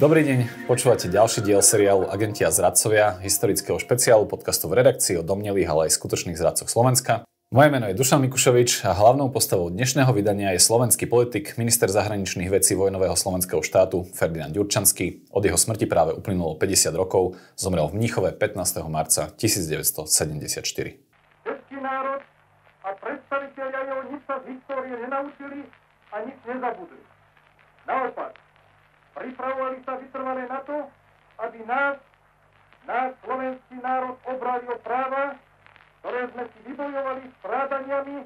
Dobrý deň, počúvate ďalší diel seriálu Agenti a zradcovia, historického špeciálu podcastu v redakcii o domnelých, ale aj skutočných zradcoch Slovenska. Moje meno je Dušan Mikušovič a hlavnou postavou dnešného vydania je slovenský politik, minister zahraničných vecí vojnového slovenského štátu Ferdinand Ďurčanský. Od jeho smrti práve uplynulo 50 rokov, zomrel v Mníchove 15. marca 1974. Český národ a predstaviteľia jeho nič sa z histórie nenaučili a nič nezabudli. Naopak, pripravovali sa vytrvale na to, aby nás, náš slovenský národ obrali o práva, ktoré sme si vybojovali prádaniami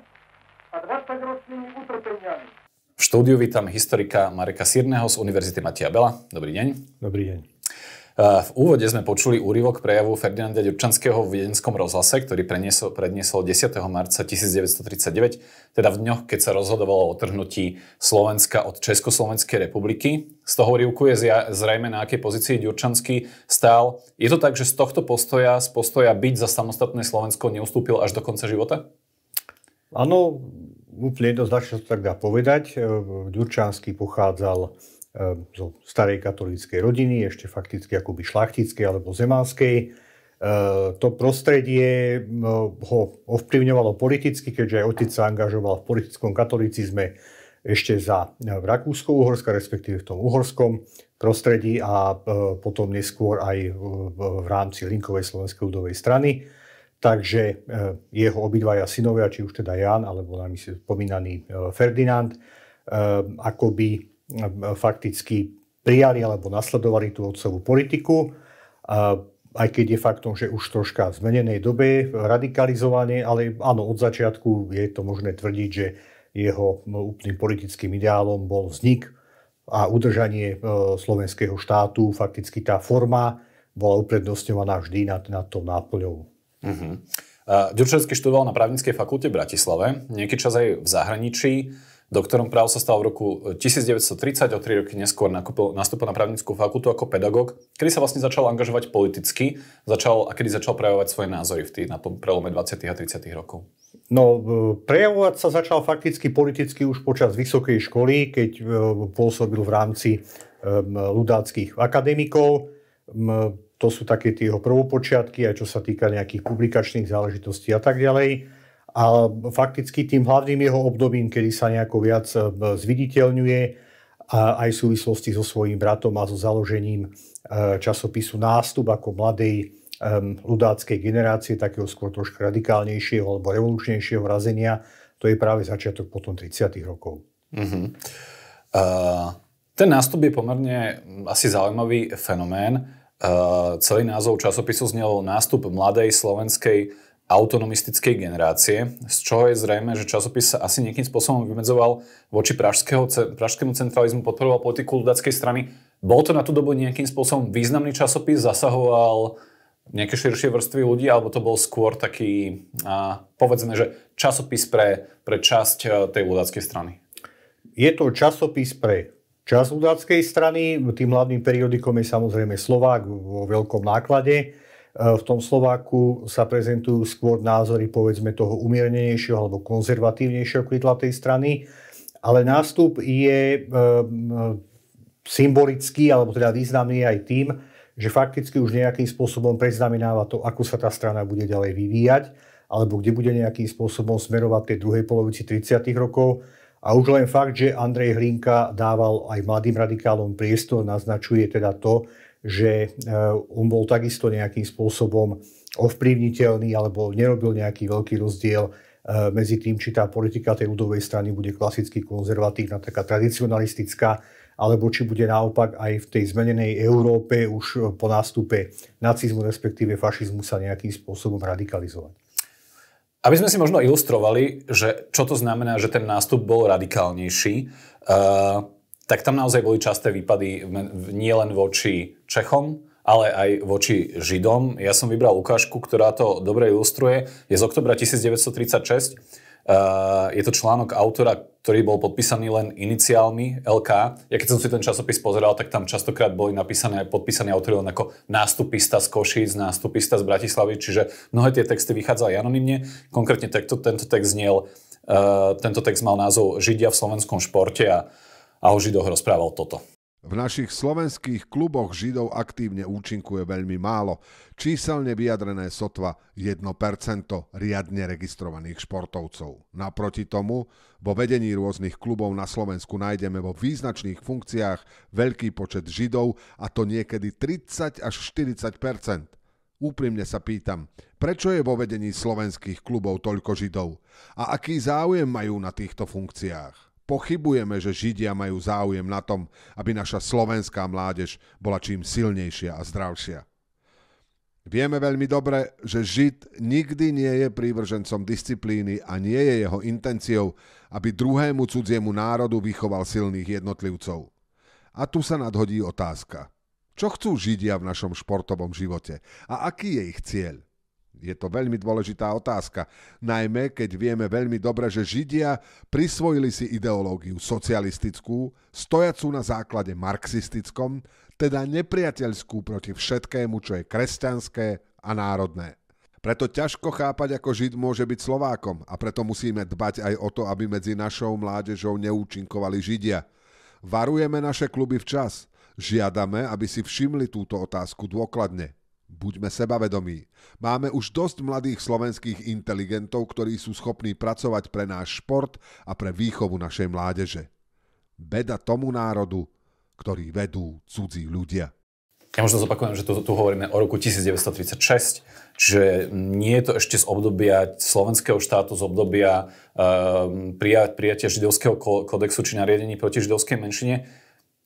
a 20-ročnými utrpeniami. V štúdiu vítam historika Mareka Sirného z Univerzity Matia Bela. Dobrý deň. Dobrý deň. V úvode sme počuli úrivok prejavu Ferdinanda Ďurčanského v viedenskom rozhlase, ktorý preniesol, predniesol 10. marca 1939, teda v dňoch, keď sa rozhodovalo o trhnutí Slovenska od Československej republiky. Z toho úrivku je zrejme, na akej pozícii Ďurčanský stál. Je to tak, že z tohto postoja, z postoja byť za samostatné Slovensko neustúpil až do konca života? Áno, úplne jednoznačne to tak dá povedať. E, Ďurčanský pochádzal Eh, zo starej katolíckej rodiny, ešte fakticky akoby šlachtickej alebo zemalskej. Eh, to prostredie eh, ho ovplyvňovalo politicky, keďže aj otec sa angažoval v politickom katolicizme ešte za Rakúsko-Uhorska, respektíve v tom uhorskom prostredí a potom neskôr aj v rámci Linkovej slovenskej ľudovej strany. Takže jeho obidvaja synovia, či už teda Jan alebo nami spomínaný Ferdinand, akoby fakticky prijali alebo nasledovali tú otcovú politiku. A aj keď je faktom, že už troška v zmenenej dobe, radikalizovanie, ale áno, od začiatku je to možné tvrdiť, že jeho no, úplným politickým ideálom bol vznik a udržanie e, slovenského štátu. Fakticky tá forma bola uprednostňovaná vždy nad, nad tou náplňou. Uh-huh. Mhm. E, Ďurčovský študoval na právnickej fakulte v Bratislave, nejaký čas aj v zahraničí. Doktorom práv sa stal v roku 1930, eh, o tri roky neskôr nakúpil, nastúpil na právnickú fakultu ako pedagóg, kedy sa vlastne začal angažovať politicky začal, a kedy začal prejavovať svoje názory v tých, na tom prelome 20. a 30. rokov. No, eh, prejavovať sa začal fakticky politicky už počas vysokej školy, keď eh, pôsobil v rámci ľudáckých akademikov. To sú také tie jeho prvopočiatky, aj čo sa týka nejakých publikačných záležitostí a tak ďalej a fakticky tým hlavným jeho obdobím, kedy sa nejako viac e, zviditeľňuje a aj v súvislosti so svojím bratom a so založením e, časopisu Nástup ako mladej ľudáckej generácie, takého skôr trošku radikálnejšieho alebo revolučnejšieho razenia. To je práve začiatok potom 30. rokov. Uh-huh. Uh, ten nástup je pomerne asi zaujímavý fenomén. Uh, celý názov časopisu znel nástup mladej slovenskej autonomistickej generácie, z čoho je zrejme, že časopis sa asi nejakým spôsobom vymedzoval voči pražskému centralizmu, podporoval politiku ľudackej strany. Bol to na tú dobu nejakým spôsobom významný časopis, zasahoval nejaké širšie vrstvy ľudí, alebo to bol skôr taký, povedzme, že časopis pre, pre časť e, tej ľudackej strany? Je to časopis pre časť ľudackej strany. Tým hlavným periodikom je samozrejme Slovák vo veľkom náklade E, v tom Slováku sa prezentujú skôr názory povedzme toho umiernenejšieho alebo konzervatívnejšieho krídla tej strany, ale nástup je e, symbolický alebo teda významný aj tým, že fakticky už nejakým spôsobom preznamenáva to, ako sa tá strana bude ďalej vyvíjať, alebo kde bude nejakým spôsobom smerovať tej druhej polovici 30. rokov. A už len fakt, že Andrej Hlinka dával aj mladým radikálom priestor, naznačuje teda to, že e, on bol takisto nejakým spôsobom ovplyvniteľný alebo nerobil nejaký veľký rozdiel e, medzi tým, či tá politika tej ľudovej strany bude klasicky konzervatívna, taká tradicionalistická, alebo či bude naopak aj v tej zmenenej Európe už e, po nástupe nacizmu, respektíve fašizmu sa nejakým spôsobom radikalizovať. Aby sme si možno ilustrovali, že čo to znamená, že ten nástup bol radikálnejší, uh, tak tam naozaj boli časté výpady nielen voči Čechom, ale aj voči Židom. Ja som vybral ukážku, ktorá to dobre ilustruje. Je z oktobra 1936. Je to článok autora, ktorý bol podpísaný len iniciálmi LK. Ja keď som si ten časopis pozeral, tak tam častokrát boli napísané aj podpísaní autori len ako nástupista z Košíc, nástupista z Bratislavy, čiže mnohé tie texty vychádzali anonymne. Konkrétne tento, tento text zniel, tento text mal názov Židia v slovenskom športe a a o Židoch rozprával toto. V našich slovenských kluboch Židov aktívne účinkuje veľmi málo, číselne vyjadrené sotva 1% riadne registrovaných športovcov. Naproti tomu, vo vedení rôznych klubov na Slovensku nájdeme vo význačných funkciách veľký počet Židov a to niekedy 30 až 40 Úprimne sa pýtam, prečo je vo vedení slovenských klubov toľko Židov a aký záujem majú na týchto funkciách? Pochybujeme, že Židia majú záujem na tom, aby naša slovenská mládež bola čím silnejšia a zdravšia. Vieme veľmi dobre, že Žid nikdy nie je prívržencom disciplíny a nie je jeho intenciou, aby druhému cudziemu národu vychoval silných jednotlivcov. A tu sa nadhodí otázka. Čo chcú Židia v našom športovom živote a aký je ich cieľ? Je to veľmi dôležitá otázka, najmä keď vieme veľmi dobre, že Židia prisvojili si ideológiu socialistickú, stojacú na základe marxistickom, teda nepriateľskú proti všetkému, čo je kresťanské a národné. Preto ťažko chápať, ako Žid môže byť Slovákom a preto musíme dbať aj o to, aby medzi našou mládežou neúčinkovali Židia. Varujeme naše kluby včas. Žiadame, aby si všimli túto otázku dôkladne. Buďme sebavedomí. Máme už dosť mladých slovenských inteligentov, ktorí sú schopní pracovať pre náš šport a pre výchovu našej mládeže. Beda tomu národu, ktorý vedú cudzí ľudia. Ja možno zopakujem, že tu, tu hovoríme o roku 1936, čiže nie je to ešte z obdobia slovenského štátu, z obdobia um, prijatia židovského kodexu či nariadení proti židovskej menšine.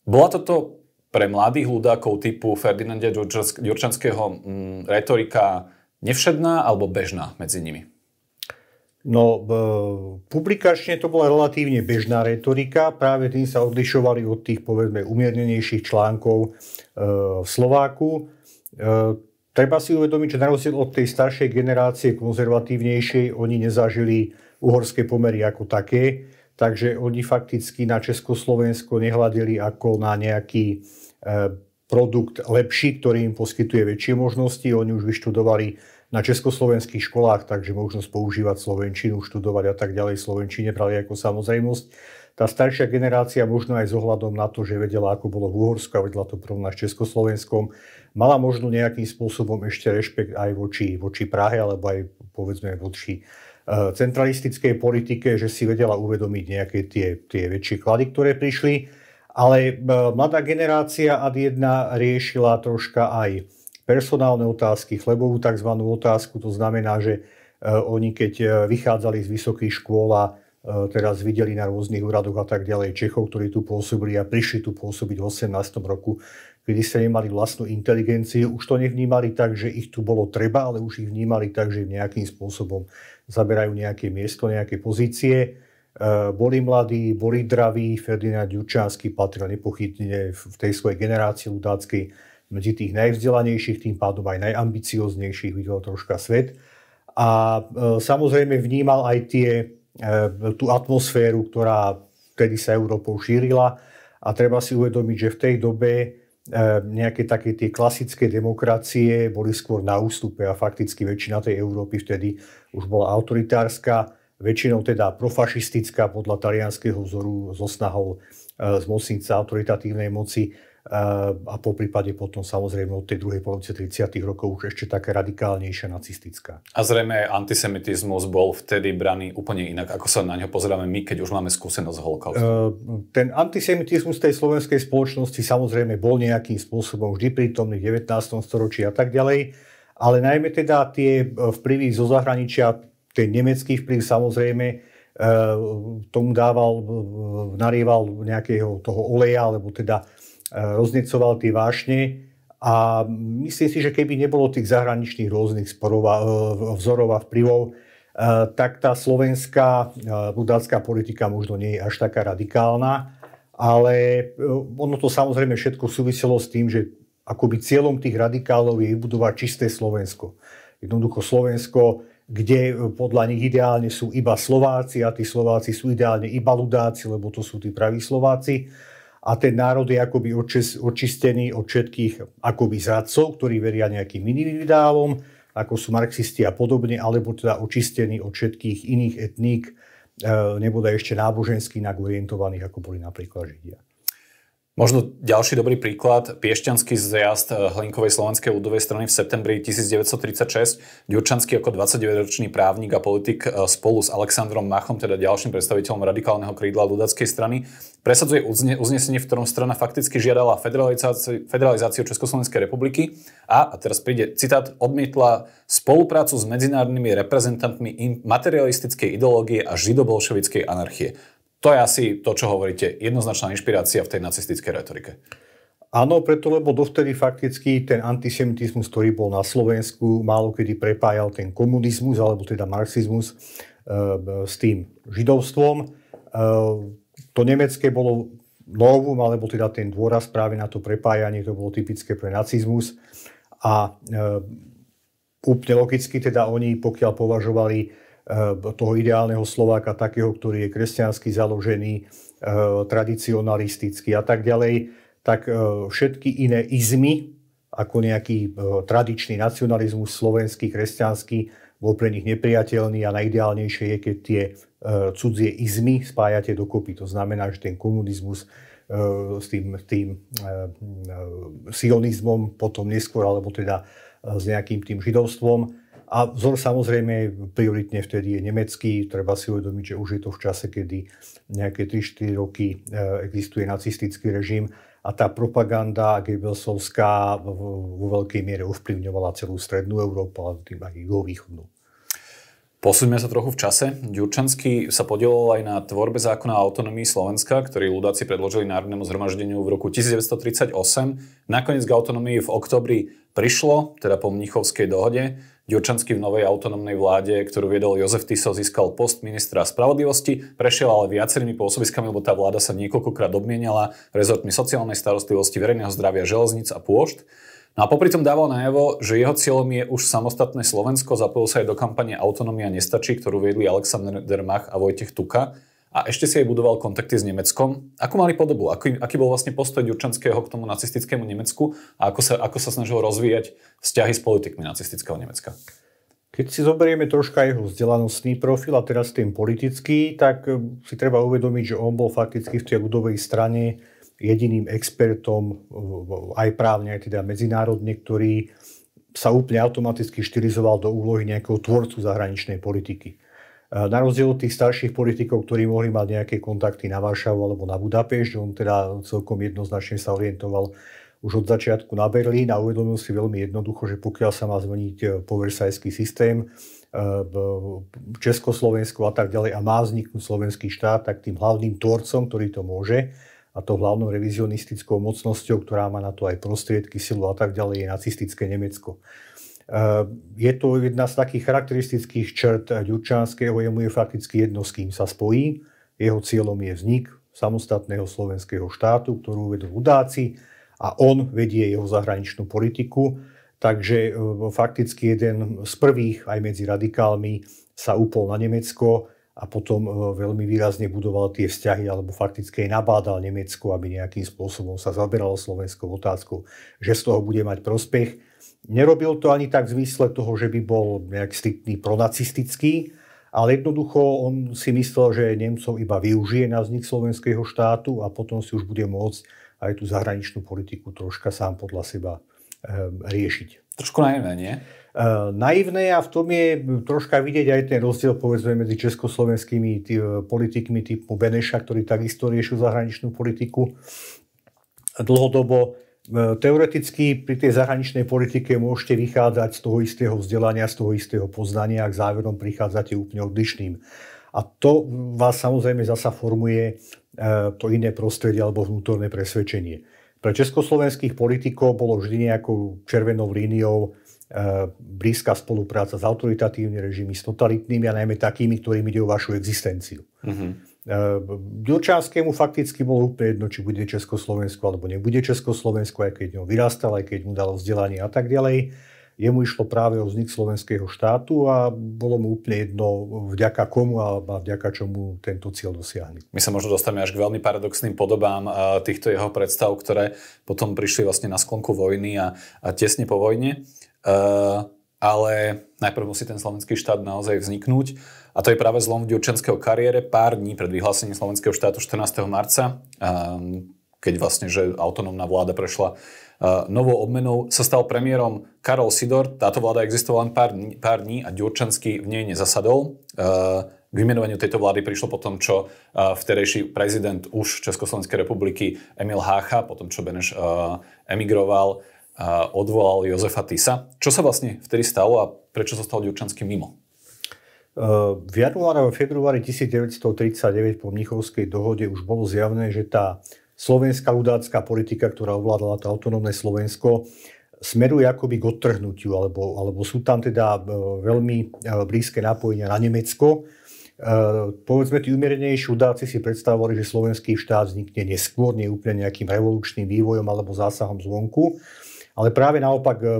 Bola toto pre mladých ľudákov typu Ferdinanda Ďurčanského mm, retorika nevšedná alebo bežná medzi nimi? No, publikačne to bola relatívne bežná retorika, práve tým sa odlišovali od tých, povedzme, umiernenejších článkov e, v Slováku. E, treba si uvedomiť, že na rozdiel od tej staršej generácie, konzervatívnejšej, oni nezažili uhorské pomery ako také takže oni fakticky na Československo nehľadili ako na nejaký e, produkt lepší, ktorý im poskytuje väčšie možnosti. Oni už vyštudovali na československých školách, takže možnosť používať slovenčinu, študovať a tak ďalej slovenčine brali ako samozrejmosť. Tá staršia generácia možno aj s ohľadom na to, že vedela, ako bolo v Uhorsku a vedela to porovnať s Československom, mala možno nejakým spôsobom ešte rešpekt aj voči, voči Prahe alebo aj povedzme voči Eh, centralistickej politike, že si vedela uvedomiť nejaké tie, tie väčšie klady, ktoré prišli. Ale eh, mladá generácia ad jedna riešila troška aj personálne otázky, chlebovú tzv. otázku. To znamená, že eh, oni keď vychádzali z vysokých škôl a teraz videli na rôznych úradoch a tak ďalej Čechov, ktorí tu pôsobili a prišli tu pôsobiť v 18. roku, kedy ste nemali vlastnú inteligenciu, už to nevnímali tak, že ich tu bolo treba, ale už ich vnímali tak, že nejakým spôsobom zaberajú nejaké miesto, nejaké pozície. E, boli mladí, boli draví, Ferdinand Jučanský patril nepochytne v tej svojej generácii ľudáckej medzi tých najvzdelanejších, tým pádom aj najambicioznejších, videl troška svet. A e, samozrejme vnímal aj tie, e, tú atmosféru, ktorá vtedy sa Európou šírila. A treba si uvedomiť, že v tej dobe Ehm, nejaké také tie klasické demokracie boli skôr na ústupe a fakticky väčšina tej Európy vtedy už bola autoritárska, väčšinou teda profašistická podľa talianského vzoru zo snahou ehm, zmocniť sa autoritatívnej moci a po prípade potom samozrejme od tej druhej polovice 30. rokov už ešte také radikálnejšia nacistická. A zrejme antisemitizmus bol vtedy braný úplne inak, ako sa na ňo pozeráme my, keď už máme skúsenosť s holokaustom. Ehm, ten antisemitizmus tej slovenskej spoločnosti samozrejme bol nejakým spôsobom vždy prítomný v 19. storočí a tak ďalej, ale najmä teda tie eh, vplyvy zo zahraničia, ten nemecký vplyv samozrejme, eh, tomu dával, eh, narieval nejakého toho oleja, alebo teda E, roznecoval tie vášne a myslím si, že keby nebolo tých zahraničných rôznych sporov a, e, vzorov a vplyvov, e, tak tá slovenská budácká politika možno nie je až taká radikálna, ale ono to samozrejme všetko súviselo s tým, že akoby cieľom tých radikálov je vybudovať čisté Slovensko. Jednoducho Slovensko, kde podľa nich ideálne sú iba Slováci a tí Slováci sú ideálne iba ľudáci, lebo to sú tí praví Slováci a ten národ je akoby očistený od všetkých akoby zradcov, ktorí veria nejakým iným ideálom, ako sú marxisti a podobne, alebo teda očistený od všetkých iných etník, eh, nebude ešte náboženský, inak orientovaných, ako boli napríklad Židia. Možno ďalší dobrý príklad, piešťanský zjazd eh, Hlinkovej slovenskej ľudovej strany v septembri 1936. Ďurčanský ako 29-ročný právnik a politik eh, spolu s Alexandrom Machom, teda ďalším predstaviteľom radikálneho krídla ľudackej strany, presadzuje uznesenie, v ktorom strana fakticky žiadala federalizáciu, federalizáciu Československej republiky a, a teraz príde citát, odmietla spoluprácu s medzinárodnými reprezentantmi materialistickej ideológie a židobolševickej anarchie. To je asi to, čo hovoríte. Jednoznačná inšpirácia v tej nacistickej retorike. Áno, preto lebo dovtedy fakticky ten antisemitizmus, ktorý bol na Slovensku, málo kedy prepájal ten komunizmus, alebo teda marxizmus e, s tým židovstvom. E, to nemecké bolo novum, alebo teda ten dôraz práve na to prepájanie, to bolo typické pre nacizmus. A e, úplne logicky teda oni, pokiaľ považovali Eh, toho ideálneho Slováka, takého, ktorý je kresťansky založený, eh, tradicionalistický a tak ďalej, tak eh, všetky iné izmy, ako nejaký tradičný nacionalizmus slovenský, kresťanský, bol pre nich nepriateľný a najideálnejšie je, keď tie cudzie izmy spájate dokopy. To znamená, že ten komunizmus s tým, tým sionizmom potom neskôr, alebo teda s nejakým tým židovstvom, a vzor samozrejme prioritne vtedy je nemecký. Treba si uvedomiť, že už je to v čase, kedy nejaké 3-4 roky e, existuje nacistický režim a tá propaganda Goebbelsovská vo veľkej miere ovplyvňovala celú strednú Európu a tým aj juhovýchodnú. Posúďme sa trochu v čase. Ďurčanský sa podielal aj na tvorbe zákona o autonómii Slovenska, ktorý ľudáci predložili Národnému zhromaždeniu v roku 1938. Nakoniec k autonómii v oktobri prišlo, teda po Mnichovskej dohode. Ďurčanský v novej autonómnej vláde, ktorú viedol Jozef Tiso, získal post ministra spravodlivosti, prešiel ale viacerými pôsobiskami, lebo tá vláda sa niekoľkokrát obmienila rezortmi sociálnej starostlivosti, verejného zdravia, železnic a pôšt. No a popri tom dával najavo, že jeho cieľom je už samostatné Slovensko, zapojil sa aj do kampane Autonomia nestačí, ktorú viedli Alexander Dermach a Vojtech Tuka a ešte si aj budoval kontakty s Nemeckom. Ako mali podobu? Aký, aký bol vlastne postoj Ďurčanského k tomu nacistickému Nemecku a ako sa, ako sa snažil rozvíjať vzťahy s politikmi nacistického Nemecka? Keď si zoberieme troška jeho vzdelanostný profil a teraz tým politický, tak eh, si treba uvedomiť, že on bol fakticky v tej ľudovej strane jediným expertom, eh, aj právne, aj teda medzinárodne, ktorý sa úplne automaticky štilizoval do úlohy nejakého tvorcu zahraničnej politiky. Eh, na rozdiel od tých starších politikov, ktorí mohli mať nejaké kontakty na Varšavu alebo na Budapešť, on teda celkom jednoznačne sa orientoval už od začiatku na Berlín a uvedomil si veľmi jednoducho, že pokiaľ sa má zmeniť eh, poversajský systém eh, v Československu a tak ďalej a má vzniknúť slovenský štát, tak tým hlavným tvorcom, ktorý to môže, a to hlavnou revizionistickou mocnosťou, ktorá má na to aj prostriedky, silu a tak ďalej, je nacistické Nemecko. Eh, je to jedna z takých charakteristických črt Ďurčanského, jemu je fakticky jedno, s kým sa spojí. Jeho cieľom je vznik samostatného slovenského štátu, ktorú vedú udáci a on vedie jeho zahraničnú politiku. Takže eh, fakticky jeden z prvých aj medzi radikálmi sa upol na Nemecko a potom eh, veľmi výrazne budoval tie vzťahy, alebo fakticky aj nabádal Nemecko, aby nejakým spôsobom sa zaberalo slovenskou otázkou, že z toho bude mať prospech. Nerobil to ani tak v zmysle toho, že by bol nejak striktný pronacistický, ale jednoducho on si myslel, že Nemcov iba využije na vznik slovenského štátu a potom si už bude môcť aj tú zahraničnú politiku troška sám podľa seba ehm, riešiť. Trošku naivné, nie? Ehm, naivné a v tom je troška vidieť aj ten rozdiel povedzme medzi československými tý, e, politikmi typu Beneša, ktorý takisto riešil zahraničnú politiku dlhodobo E, teoreticky pri tej zahraničnej politike môžete vychádzať z toho istého vzdelania, z toho istého poznania a k záverom prichádzate úplne odlišným. A to vás samozrejme zasa formuje e, to iné prostredie alebo vnútorné presvedčenie. Pre československých politikov bolo vždy nejakou červenou líniou e, blízka spolupráca s autoritatívnymi režimy, s totalitnými a najmä takými, ktorými ide o vašu existenciu. Mm-hmm. Eh, Ďurčanskému fakticky bolo úplne jedno, či bude Československo alebo nebude Československo, aj keď ňom vyrastal, aj keď mu dalo vzdelanie a tak ďalej. Jemu išlo práve o vznik slovenského štátu a bolo mu úplne jedno, vďaka komu a vďaka čomu tento cieľ dosiahli. My sa možno dostaneme až k veľmi paradoxným podobám eh, týchto jeho predstav, ktoré potom prišli vlastne na sklonku vojny a, a tesne po vojne. Eh, ale najprv musí ten slovenský štát naozaj vzniknúť. A to je práve zlom v Ďurčenského kariére pár dní pred vyhlásením slovenského štátu 14. marca, ehm, keď vlastne, že autonómna vláda prešla ehm, novou obmenou, sa stal premiérom Karol Sidor. Táto vláda existovala len pár dní, pár dní a Ďurčenský v nej nezasadol. Ehm, k vymenovaniu tejto vlády prišlo potom, čo vterejší prezident už Československej republiky Emil Hácha, potom čo Beneš emigroval, odvolal Jozefa Tisa. Čo sa vlastne vtedy stalo a prečo sa stal Ďurčanský mimo? V januári a februári 1939 po Mnichovskej dohode už bolo zjavné, že tá slovenská ľudácká politika, ktorá ovládala to autonómne Slovensko, smeruje akoby k odtrhnutiu, alebo, alebo sú tam teda e, veľmi e, blízke napojenia na Nemecko. E, povedzme, tí umiernejší udáci si predstavovali, že slovenský štát vznikne neskôr, nie úplne nejakým revolučným vývojom alebo zásahom zvonku. Ale práve naopak eh,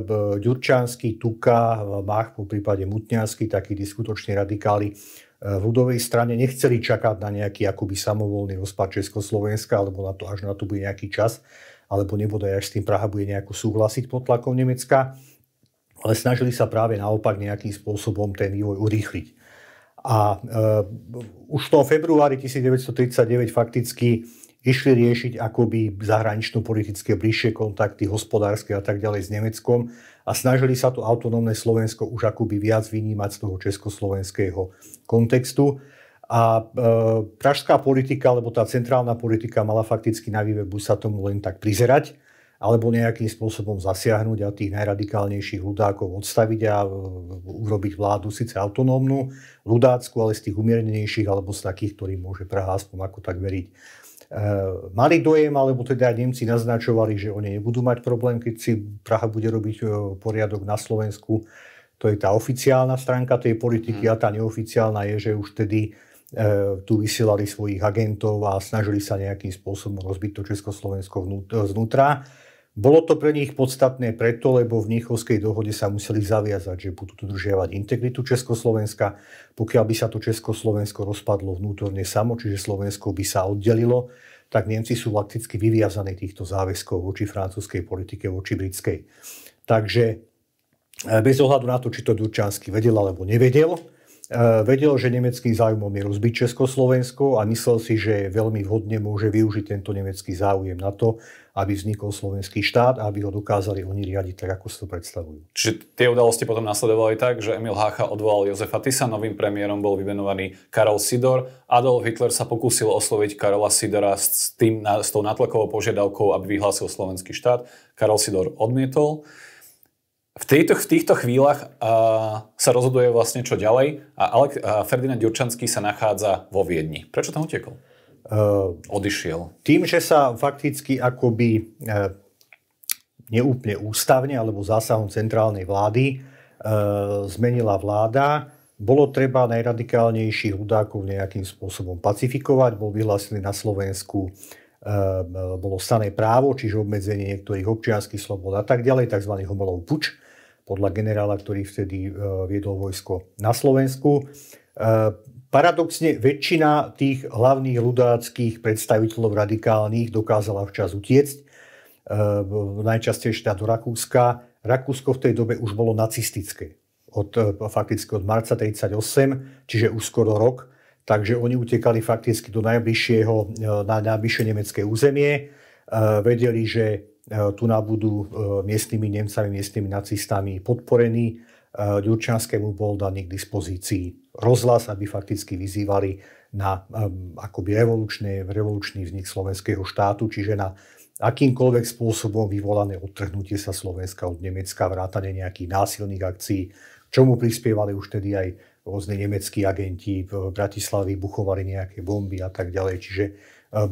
Ďurčanský, Tuka, Mach, po prípade Mutňanský, takí diskutoční radikáli eh, v ľudovej strane nechceli čakať na nejaký akoby samovolný rozpad Československa, alebo na to, až na to bude nejaký čas, alebo nebude až s tým Praha bude nejako súhlasiť pod tlakom Nemecka, ale snažili sa práve naopak nejakým spôsobom ten vývoj urýchliť. A e, už v tom februári 1939 fakticky išli riešiť akoby zahranično-politické bližšie kontakty, hospodárske a tak ďalej s Nemeckom a snažili sa to autonómne Slovensko už akoby viac vynímať z toho československého kontextu. A e, pražská politika, alebo tá centrálna politika mala fakticky na výbe buď sa tomu len tak prizerať, alebo nejakým spôsobom zasiahnuť a tých najradikálnejších ľudákov odstaviť a e, urobiť vládu síce autonómnu, ľudácku, ale z tých umiernenejších alebo z takých, ktorým môže Praha aspoň ako tak veriť. Eh, mali dojem, alebo teda Nemci naznačovali, že oni nebudú mať problém, keď si Praha bude robiť eh, poriadok na Slovensku. To je tá oficiálna stránka tej politiky mhm. a tá neoficiálna je, že už vtedy eh, tu vysielali svojich agentov a snažili sa nejakým spôsobom rozbiť to Československo vnútra. Bolo to pre nich podstatné preto, lebo v nichovskej dohode sa museli zaviazať, že budú dodržiavať integritu Československa, pokiaľ by sa to Československo rozpadlo vnútorne samo, čiže Slovensko by sa oddelilo, tak Nemci sú fakticky vyviazaní týchto záväzkov voči francúzskej politike, voči britskej. Takže eh, bez ohľadu na to, či to Durčanský vedel alebo nevedel, E, vedel, že nemecký záujmom je rozbiť Československo a myslel si, že veľmi vhodne môže využiť tento nemecký záujem na to, aby vznikol slovenský štát a aby ho dokázali oni riadiť tak, ako si to predstavujú. Čiže tie udalosti potom nasledovali tak, že Emil Hácha odvolal Jozefa Tisa, novým premiérom bol vymenovaný Karol Sidor. Adolf Hitler sa pokúsil osloviť Karola Sidora s, tým, s tou natlakovou požiadavkou, aby vyhlásil slovenský štát. Karol Sidor odmietol. V, tejto, v týchto chvíľach uh, sa rozhoduje vlastne čo ďalej a Alek, uh, Ferdinand Ďurčanský sa nachádza vo Viedni. Prečo tam utekol? Uh, Odišiel. Tým, že sa fakticky akoby uh, neúplne ústavne alebo zásahom centrálnej vlády uh, zmenila vláda, bolo treba najradikálnejších hudákov nejakým spôsobom pacifikovať. Bol vyhlásený na Slovensku bolo stané právo, čiže obmedzenie niektorých občianských slobod a tak ďalej, tzv. Homolov puč podľa generála, ktorý vtedy e, viedol vojsko na Slovensku. E, paradoxne väčšina tých hlavných ľudáckých predstaviteľov radikálnych dokázala včas utiecť, e, najčastejšie teda do Rakúska. Rakúsko v tej dobe už bolo nacistické, od, fakticky od marca 1938, čiže už skoro rok, takže oni utekali fakticky do najbližšieho, na najbližšie nemecké územie. Vedeli, že E, tu budú e, miestnymi Nemcami, miestnymi nacistami podporení. Ďurčanskému e, bol daný k dispozícii rozhlas, aby fakticky vyzývali na akoby revolučné, revolučný vznik slovenského štátu, čiže na akýmkoľvek spôsobom vyvolané odtrhnutie sa Slovenska od Nemecka, vrátane nejakých násilných akcií, čomu prispievali už tedy aj rôzne nemeckí agenti v Bratislavi, buchovali nejaké bomby a tak ďalej. Čiže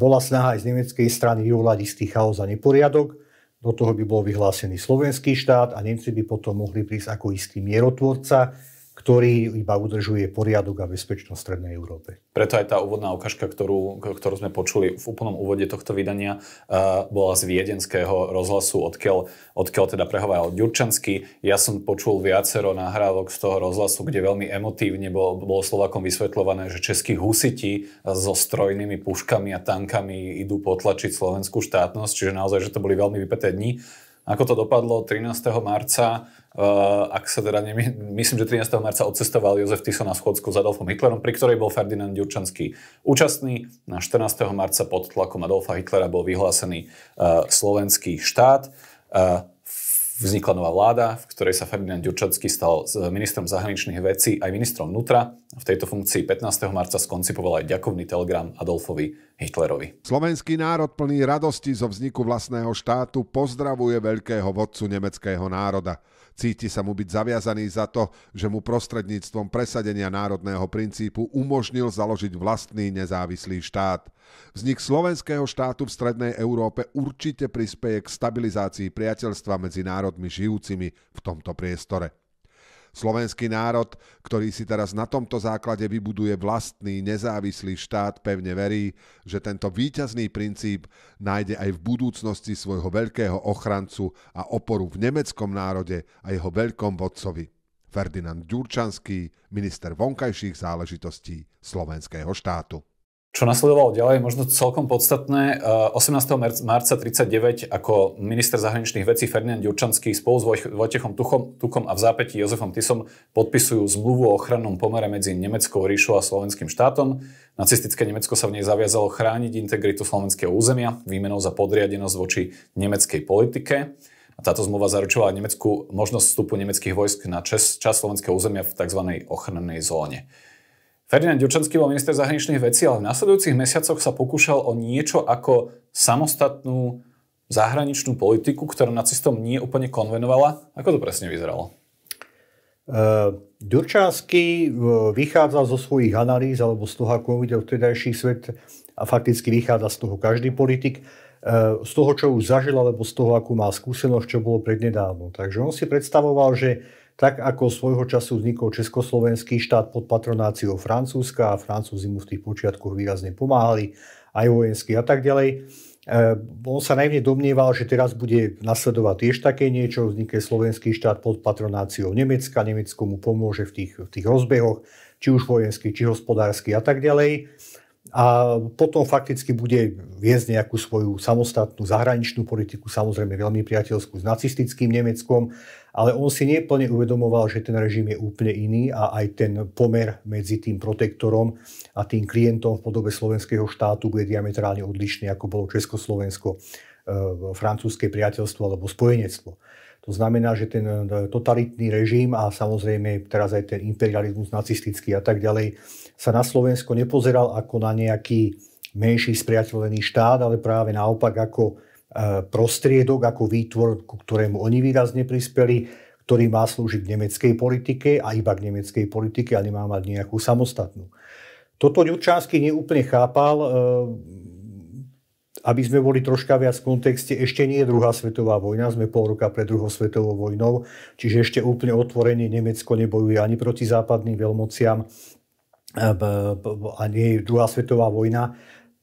bola snaha aj z nemeckej strany vyvolať istý chaos a neporiadok do toho by bol vyhlásený slovenský štát a Nemci by potom mohli prísť ako istý mierotvorca ktorý iba udržuje poriadok a bezpečnosť v Strednej Európe. Preto aj tá úvodná ukážka, ktorú, ktorú sme počuli v úplnom úvode tohto vydania, eh, bola z viedenského rozhlasu, odkiaľ, odkiaľ teda prehovoril Ďurčanský. Ja som počul viacero nahrávok z toho rozhlasu, kde veľmi emotívne bolo, bolo Slovakom vysvetľované, že českí husiti eh, so strojnými puškami a tankami idú potlačiť slovenskú štátnosť, čiže naozaj, že to boli veľmi vypäté dni. Ako to dopadlo 13. marca, ak sa teda, ne, myslím, že 13. marca odcestoval Jozef Tiso na schôdzku s Adolfom Hitlerom, pri ktorej bol Ferdinand Ďurčanský účastný. Na 14. marca pod tlakom Adolfa Hitlera bol vyhlásený uh, slovenský štát. Uh, vznikla nová vláda, v ktorej sa Ferdinand Ďurčanský stal ministrom zahraničných vecí aj ministrom vnútra. V tejto funkcii 15. marca skoncipoval aj ďakovný telegram Adolfovi Hitlerovi. Slovenský národ plný radosti zo vzniku vlastného štátu pozdravuje veľkého vodcu nemeckého národa. Cíti sa mu byť zaviazaný za to, že mu prostredníctvom presadenia národného princípu umožnil založiť vlastný nezávislý štát. Vznik slovenského štátu v Strednej Európe určite prispieje k stabilizácii priateľstva medzi národmi žijúcimi v tomto priestore. Slovenský národ, ktorý si teraz na tomto základe vybuduje vlastný nezávislý štát, pevne verí, že tento výťazný princíp nájde aj v budúcnosti svojho veľkého ochrancu a oporu v nemeckom národe a jeho veľkom vodcovi. Ferdinand Ďurčanský, minister vonkajších záležitostí slovenského štátu. Čo nasledovalo ďalej, možno celkom podstatné, 18. Eh, marca 39 ako minister zahraničných vecí Ferdinand Jurčanský spolu s Vojtechom Tukom a v zápäti Jozefom Tisom podpisujú zmluvu o ochrannom pomere medzi Nemeckou ríšou a slovenským štátom. Nacistické Nemecko sa v nej zaviazalo chrániť integritu slovenského územia výmenou za podriadenosť voči nemeckej politike. A táto zmluva zaručovala Nemecku možnosť vstupu nemeckých vojsk na čas, čas slovenského územia v tzv. ochrannej zóne. Ferdinand Ďurčanský bol minister zahraničných vecí, ale v nasledujúcich mesiacoch sa pokúšal o niečo ako samostatnú zahraničnú politiku, ktorá nacistom nie úplne konvenovala. Ako to presne vyzeralo? Uh, Ďurčanský e, vychádzal zo svojich analýz alebo z toho, ako videl vtedajší svet a fakticky vychádza z toho každý politik, e, z toho, čo už zažil, alebo z toho, akú má skúsenosť, čo bolo prednedávno. Takže on si predstavoval, že tak ako svojho času vznikol Československý štát pod patronáciou Francúzska a Francúzi mu v tých počiatkoch výrazne pomáhali, aj vojensky a tak ďalej. E, on sa najmä domnieval, že teraz bude nasledovať tiež také niečo, vznikne slovenský štát pod patronáciou Nemecka, Nemecko mu pomôže v tých, v tých rozbehoch, či už vojenský, či hospodársky a tak ďalej. A potom fakticky bude viesť nejakú svoju samostatnú zahraničnú politiku, samozrejme veľmi priateľskú s nacistickým Nemeckom ale on si neplne uvedomoval, že ten režim je úplne iný a aj ten pomer medzi tým protektorom a tým klientom v podobe slovenského štátu bude diametrálne odlišný, ako bolo Československo, eh, francúzske priateľstvo alebo spojenectvo. To znamená, že ten eh, totalitný režim a samozrejme teraz aj ten imperializmus nacistický a tak ďalej sa na Slovensko nepozeral ako na nejaký menší spriateľený štát, ale práve naopak ako E, prostriedok ako výtvor, ku ktorému oni výrazne prispeli, ktorý má slúžiť nemeckej politike a iba k nemeckej politike a nemá mať nejakú samostatnú. Toto Ďurčánsky neúplne chápal, e, aby sme boli troška viac v kontexte, ešte nie je druhá svetová vojna, sme pol roka pred druhou svetovou vojnou, čiže ešte úplne otvorenie Nemecko nebojuje ani proti západným veľmociam a nie je druhá svetová vojna.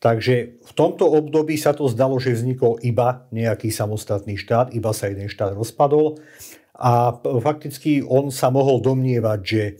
Takže v tomto období sa to zdalo, že vznikol iba nejaký samostatný štát, iba sa jeden štát rozpadol a fakticky on sa mohol domnievať, že e,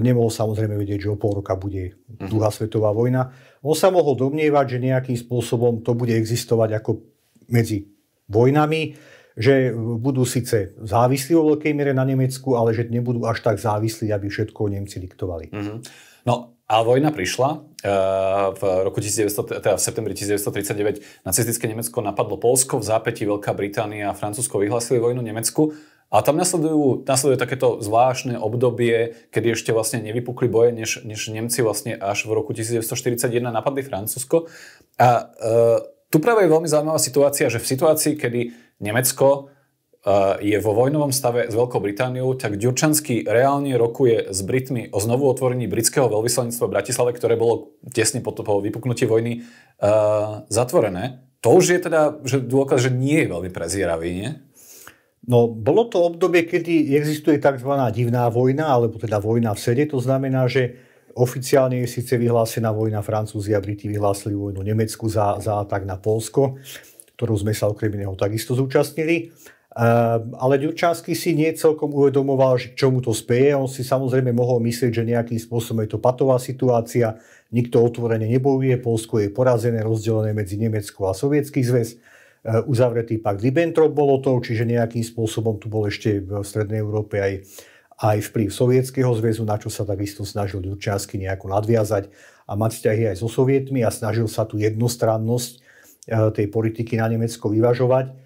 nemohol samozrejme vedieť, že o pol roka bude mhm. druhá svetová vojna. On sa mohol domnievať, že nejakým spôsobom to bude existovať ako medzi vojnami, že budú síce závislí vo veľkej miere na Nemecku, ale že nebudú až tak závislí, aby všetko Nemci diktovali. Mm-hmm. No a vojna prišla Eh, v roku 1900, teda v septembri 1939 nacistické Nemecko napadlo Polsko, v zápäti Veľká Británia a Francúzsko vyhlásili vojnu Nemecku. A tam nasledujú, nasledujú takéto zvláštne obdobie, kedy ešte vlastne nevypukli boje, než, než Nemci vlastne až v roku 1941 napadli Francúzsko. A e, tu práve je veľmi zaujímavá situácia, že v situácii, kedy Nemecko je vo vojnovom stave s Veľkou Britániou, tak Ďurčanský reálne rokuje s Britmi o znovu otvorení britského veľvyslanectva v Bratislave, ktoré bolo tesne po, po vypuknutí vojny uh, zatvorené. To už je teda že dôkaz, že nie je veľmi prezieravý, nie? No, bolo to obdobie, kedy existuje tzv. divná vojna, alebo teda vojna v sede. To znamená, že oficiálne je síce vyhlásená vojna Francúzi a Briti vyhlásili vojnu Nemecku za, za atak na Polsko, ktorú sme sa okrem iného takisto zúčastnili. Ehm, ale Ďurčanský si nie celkom uvedomoval, že k čomu to spieje. On si samozrejme mohol myslieť, že nejakým spôsobom je to patová situácia, nikto otvorene nebojuje, Polsko je porazené, rozdelené medzi Nemecko a Sovietský zväz, ehm, uzavretý pakt bolo to, čiže nejakým spôsobom tu bol ešte v Strednej Európe aj, aj vplyv Sovietskeho zväzu, na čo sa takisto snažil Ďurčanský nejako nadviazať a mať vzťahy aj so Sovietmi a snažil sa tú jednostrannosť ehm, tej politiky na Nemecko vyvažovať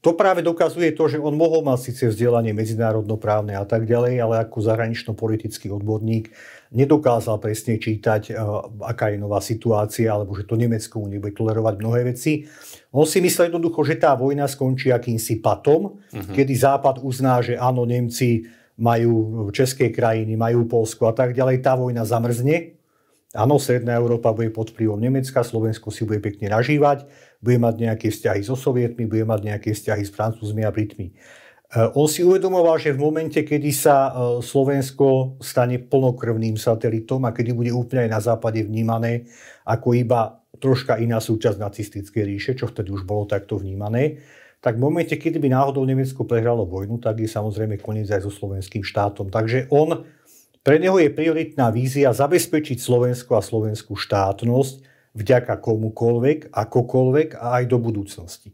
to práve dokazuje to, že on mohol mať síce vzdelanie medzinárodnoprávne a tak ďalej, ale ako zahranično-politický odborník nedokázal presne čítať, e, aká je nová situácia, alebo že to Nemecko nebude tolerovať mnohé veci. On si myslel jednoducho, že tá vojna skončí akýmsi patom, uh-huh. kedy Západ uzná, že áno, Nemci majú české krajiny, majú Polsku a tak ďalej, tá vojna zamrzne, Áno, Sredná Európa bude pod vplyvom Nemecka, Slovensko si bude pekne nažívať, bude mať nejaké vzťahy so sovietmi, bude mať nejaké vzťahy s francúzmi a britmi. Eh, on si uvedomoval, že v momente, kedy sa eh, Slovensko stane plnokrvným satelitom a kedy bude úplne aj na západe vnímané ako iba troška iná súčasť nacistickej ríše, čo vtedy už bolo takto vnímané, tak v momente, kedy by náhodou Nemecko prehralo vojnu, tak je samozrejme koniec aj so slovenským štátom. Takže on, pre neho je prioritná vízia zabezpečiť Slovensko a slovenskú štátnosť vďaka komukoľvek, akokoľvek a aj do budúcnosti.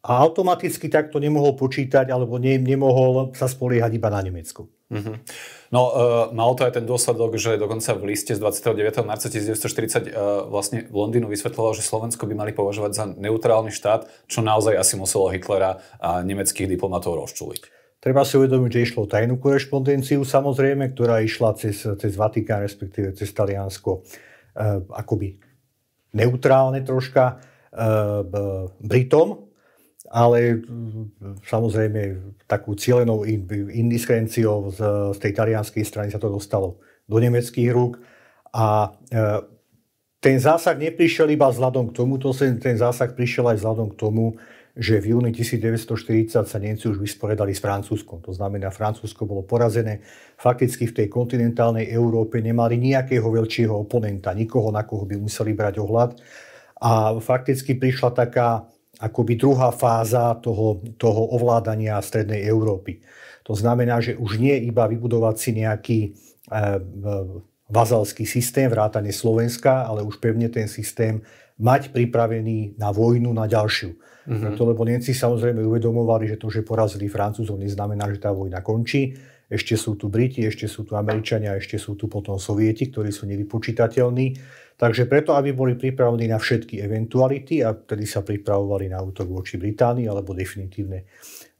A automaticky takto nemohol počítať alebo ne, nemohol sa spoliehať iba na Nemecku. Mm-hmm. No, e, mal to aj ten dôsledok, že dokonca v liste z 29. marca 1940 e, vlastne Londýnu vysvetľovalo, že Slovensko by mali považovať za neutrálny štát, čo naozaj asi muselo Hitlera a nemeckých diplomatov rozčuliť. Treba si uvedomiť, že išlo o tajnú korešpondenciu samozrejme, ktorá išla cez, cez Vatikán, respektíve cez Taliansko, e, akoby neutrálne troška eh, Britom, ale eh, samozrejme takú cielenou indiskrenciou z, z tej talianskej strany sa to dostalo do nemeckých rúk a eh, ten zásah neprišiel iba vzhľadom k tomu, to ten zásah prišiel aj vzhľadom k tomu, že v júni 1940 sa Nemci už vysporiadali s Francúzskom. To znamená, Francúzsko bolo porazené. Fakticky v tej kontinentálnej Európe nemali nejakého veľšieho oponenta, nikoho, na koho by museli brať ohľad. A fakticky prišla taká akoby druhá fáza toho, toho ovládania Strednej Európy. To znamená, že už nie iba vybudovať si nejaký e, e, vazalský systém, vrátane Slovenska, ale už pevne ten systém mať pripravený na vojnu, na ďalšiu. Mm-hmm. Preto, lebo Nemci samozrejme uvedomovali, že to, že porazili Francúzov, neznamená, že tá vojna končí. Ešte sú tu Briti, ešte sú tu Američania, ešte sú tu potom Sovieti, ktorí sú nevypočítateľní. Takže preto, aby boli pripravení na všetky eventuality a vtedy sa pripravovali na útok voči Británii alebo definitívne,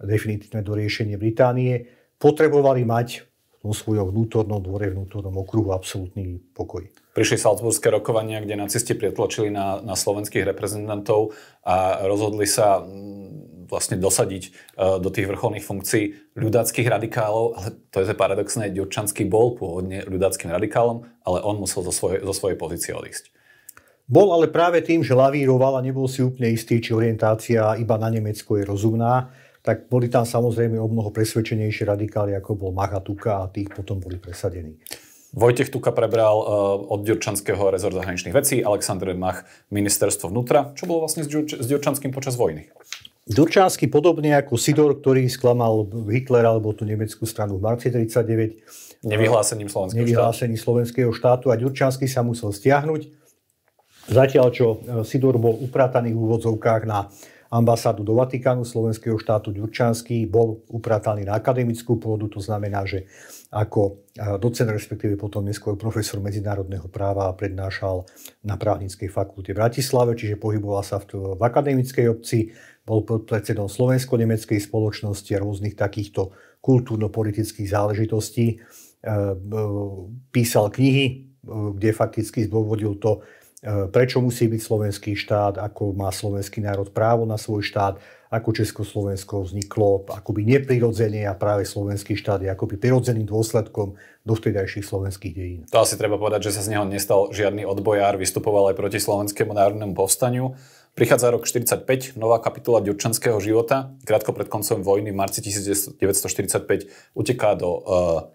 definitívne doriešenie Británie, potrebovali mať v tom svojom vnútornom dvore, vnútornom okruhu absolútny pokoj prišli salzburské rokovania, kde nacisti prietlačili na, na slovenských reprezentantov a rozhodli sa mm, vlastne dosadiť e, do tých vrcholných funkcií ľudáckých radikálov, ale to je paradoxné, Ďurčanský bol pôvodne ľudáckým radikálom, ale on musel zo, svoj, zo svojej pozície odísť. Bol ale práve tým, že lavíroval a nebol si úplne istý, či orientácia iba na Nemecko je rozumná, tak boli tam samozrejme o mnoho presvedčenejšie radikály, ako bol Magatuka a tých potom boli presadení. Vojtech Tuka prebral uh, od Ďurčanského rezort zahraničných vecí, Aleksandr Mach ministerstvo vnútra. Čo bolo vlastne s, Ďurč- s Ďurčanským počas vojny? Ďurčanský podobne ako Sidor, ktorý sklamal Hitler alebo tú nemeckú stranu v marci 39. Eh, nevyhlásením slovenského nevyhlásením štátu. slovenského štátu a Ďurčanský sa musel stiahnuť. Zatiaľ, čo eh, Sidor bol uprataný v úvodzovkách na ambasádu do Vatikánu slovenského štátu Ďurčanský bol uprataný na akademickú pôdu, to znamená, že ako docent, respektíve potom neskôr profesor medzinárodného práva prednášal na právnickej fakulte v Bratislave, čiže pohyboval sa v, v akademickej obci, bol predsedom slovensko-nemeckej spoločnosti a rôznych takýchto kultúrno-politických záležitostí. E, e, písal knihy, e, kde fakticky zdôvodil to, Eh, prečo musí byť slovenský štát, ako má slovenský národ právo na svoj štát, ako Československo vzniklo akoby neprirodzene a práve slovenský štát je akoby prirodzeným dôsledkom dovtedajších slovenských dejín. To asi treba povedať, že sa z neho nestal žiadny odbojár, vystupoval aj proti slovenskému národnému povstaniu. Prichádza rok 45, nová kapitola ďurčanského života. Krátko pred koncom vojny v marci 1945 uteká do uh,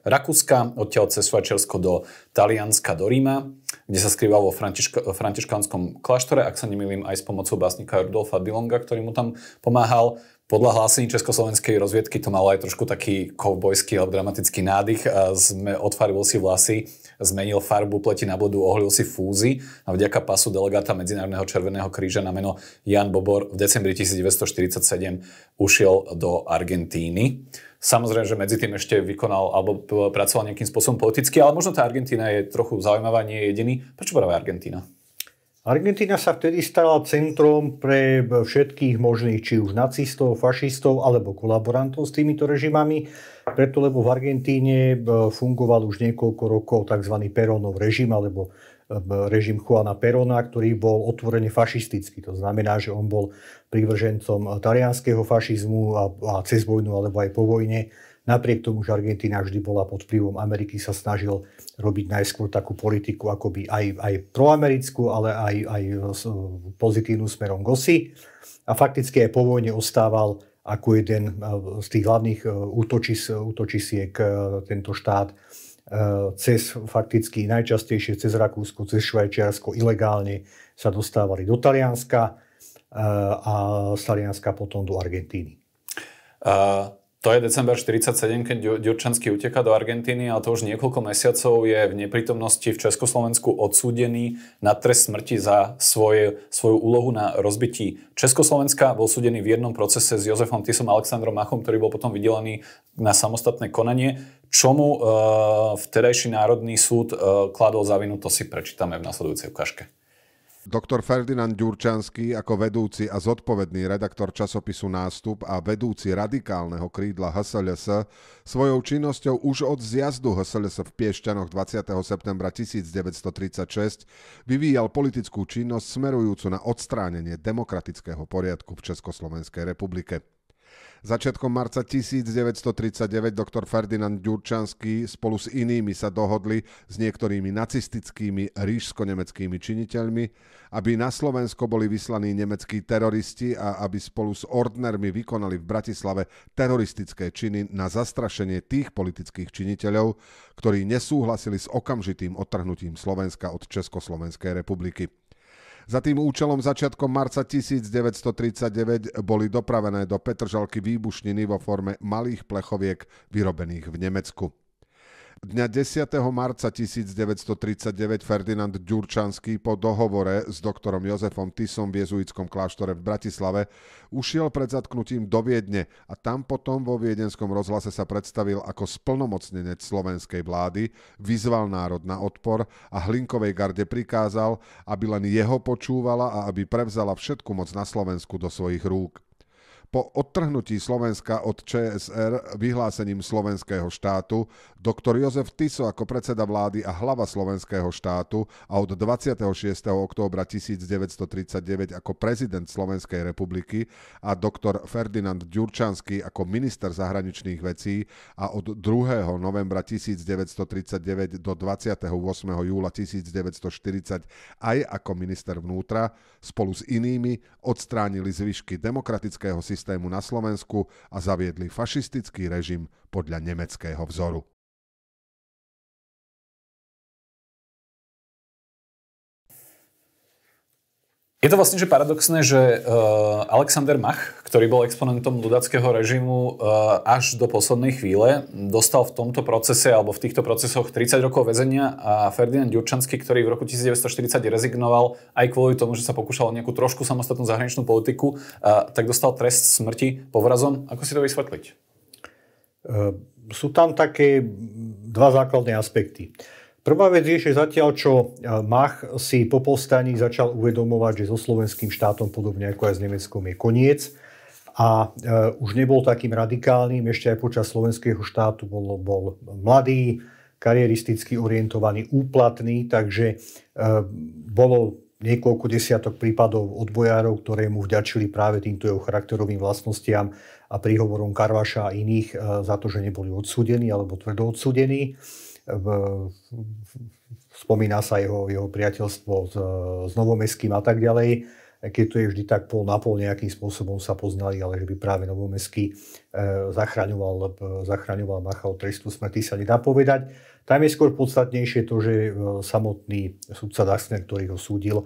Rakúska, odtiaľ cez Švajčiarsko do Talianska, do Ríma kde sa skrýval vo františka, františkánskom kláštore, ak sa nemýlim, aj s pomocou básnika Rudolfa Bilonga, ktorý mu tam pomáhal. Podľa hlásení československej rozviedky to malo aj trošku taký kovbojský alebo dramatický nádych. Sme, odfarbil si vlasy, zmenil farbu pleti na bodu ohlil si fúzy a vďaka pasu delegáta Medzinárodného červeného kríža na meno Jan Bobor v decembri 1947 ušiel do Argentíny. Samozrejme, že medzi tým ešte vykonal alebo pracoval nejakým spôsobom politicky, ale možno tá Argentína je trochu zaujímavá, nie je jediný. Prečo práve Argentína? Argentína sa vtedy stala centrom pre všetkých možných, či už nacistov, fašistov alebo kolaborantov s týmito režimami, preto lebo v Argentíne eh, fungoval už niekoľko rokov tzv. Perónov režim alebo eh, režim Juana Perona, ktorý bol otvorene fašistický. To znamená, že on bol privržencom talianského fašizmu a, a cez vojnu alebo aj po vojne Napriek tomu, že Argentína vždy bola pod vplyvom Ameriky, sa snažil robiť najskôr takú politiku akoby aj, aj proamerickú, ale aj, aj e, pozitívnu smerom gosi. A fakticky aj po vojne ostával ako jeden e, z tých hlavných e, útočis, útočisiek tento štát cez fakticky najčastejšie cez Rakúsko, cez Švajčiarsko ilegálne sa dostávali do Talianska a z Talianska potom do Argentíny. To je december 47, keď Ďurčanský uteká do Argentíny a to už niekoľko mesiacov je v neprítomnosti v Československu odsúdený na trest smrti za svoje, svoju úlohu na rozbití Československa. Bol súdený v jednom procese s Jozefom Tisom a Aleksandrom Machom, ktorý bol potom vydelený na samostatné konanie. Čomu e, vtedajší Národný súd e, kladol za vinu, to si prečítame v nasledujúcej ukážke. Doktor Ferdinand Ďurčanský ako vedúci a zodpovedný redaktor časopisu Nástup a vedúci radikálneho krídla HSLS svojou činnosťou už od zjazdu HSLS v Piešťanoch 20. septembra 1936 vyvíjal politickú činnosť smerujúcu na odstránenie demokratického poriadku v Československej republike. Začiatkom marca 1939 doktor Ferdinand Ďurčanský spolu s inými sa dohodli s niektorými nacistickými ríšsko-nemeckými činiteľmi, aby na Slovensko boli vyslaní nemeckí teroristi a aby spolu s ordnermi vykonali v Bratislave teroristické činy na zastrašenie tých politických činiteľov, ktorí nesúhlasili s okamžitým odtrhnutím Slovenska od Československej republiky. Za tým účelom začiatkom marca 1939 boli dopravené do Petržalky výbušniny vo forme malých plechoviek vyrobených v Nemecku. Dňa 10. marca 1939 Ferdinand Ďurčanský po dohovore s doktorom Jozefom Tisom v jezuitskom kláštore v Bratislave ušiel pred zatknutím do Viedne a tam potom vo viedenskom rozhlase sa predstavil ako splnomocnenec slovenskej vlády, vyzval národ na odpor a Hlinkovej garde prikázal, aby len jeho počúvala a aby prevzala všetku moc na Slovensku do svojich rúk po odtrhnutí Slovenska od ČSR vyhlásením slovenského štátu, doktor Jozef Tiso ako predseda vlády a hlava slovenského štátu a od 26. októbra 1939 ako prezident Slovenskej republiky a doktor Ferdinand Ďurčanský ako minister zahraničných vecí a od 2. novembra 1939 do 28. júla 1940 aj ako minister vnútra spolu s inými odstránili zvyšky demokratického systému systému na Slovensku a zaviedli fašistický režim podľa nemeckého vzoru. Je to vlastne že paradoxné, že uh, Alexander Mach, ktorý bol exponentom ľudackého režimu e, až do poslednej chvíle, dostal v tomto procese alebo v týchto procesoch 30 rokov väzenia a Ferdinand Ďurčanský, ktorý v roku 1940 rezignoval aj kvôli tomu, že sa pokúšal o nejakú trošku samostatnú zahraničnú politiku, e, tak dostal trest smrti povrazom. Ako si to vysvetliť? E, sú tam také dva základné aspekty. Prvá vec je, že zatiaľ čo Mach si po povstaní začal uvedomovať, že so slovenským štátom podobne ako aj s Nemeckom je koniec, a e, už nebol takým radikálnym, ešte aj počas slovenského štátu bol, bol mladý, karieristicky orientovaný, úplatný, takže e, bolo niekoľko desiatok prípadov odbojárov, ktoré mu vďačili práve týmto jeho charakterovým vlastnostiam a príhovorom Karvaša a iných e, za to, že neboli odsúdení alebo tvrdo odsúdení. E, v, spomína sa jeho, jeho priateľstvo s, e, s Novomeským a tak ďalej keď to je vždy tak pol na pol nejakým spôsobom sa poznali, ale že by práve Novomestský e, zachraňoval, zachraňoval Machal trestu smrti, sa nedá povedať. Tam je skôr podstatnejšie to, že e, samotný sudca Dachsner, ktorý ho súdil, e,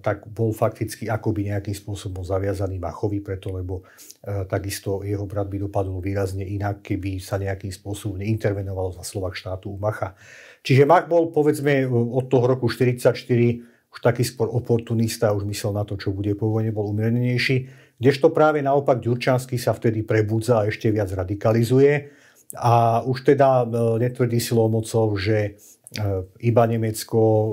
tak bol fakticky akoby nejakým spôsobom zaviazaný Machovi, preto lebo takisto jeho brat by dopadol výrazne inak, keby sa nejakým spôsobom neintervenoval za Slovak štátu u Macha. Čiže Mach bol povedzme od toho roku 1944 už taký skôr oportunista, už myslel na to, čo bude po vojne, bol umiernenejší. Kdežto práve naopak Ďurčanský sa vtedy prebudza a ešte viac radikalizuje. A už teda e, netvrdí silou mocov, že e, iba Nemecko e,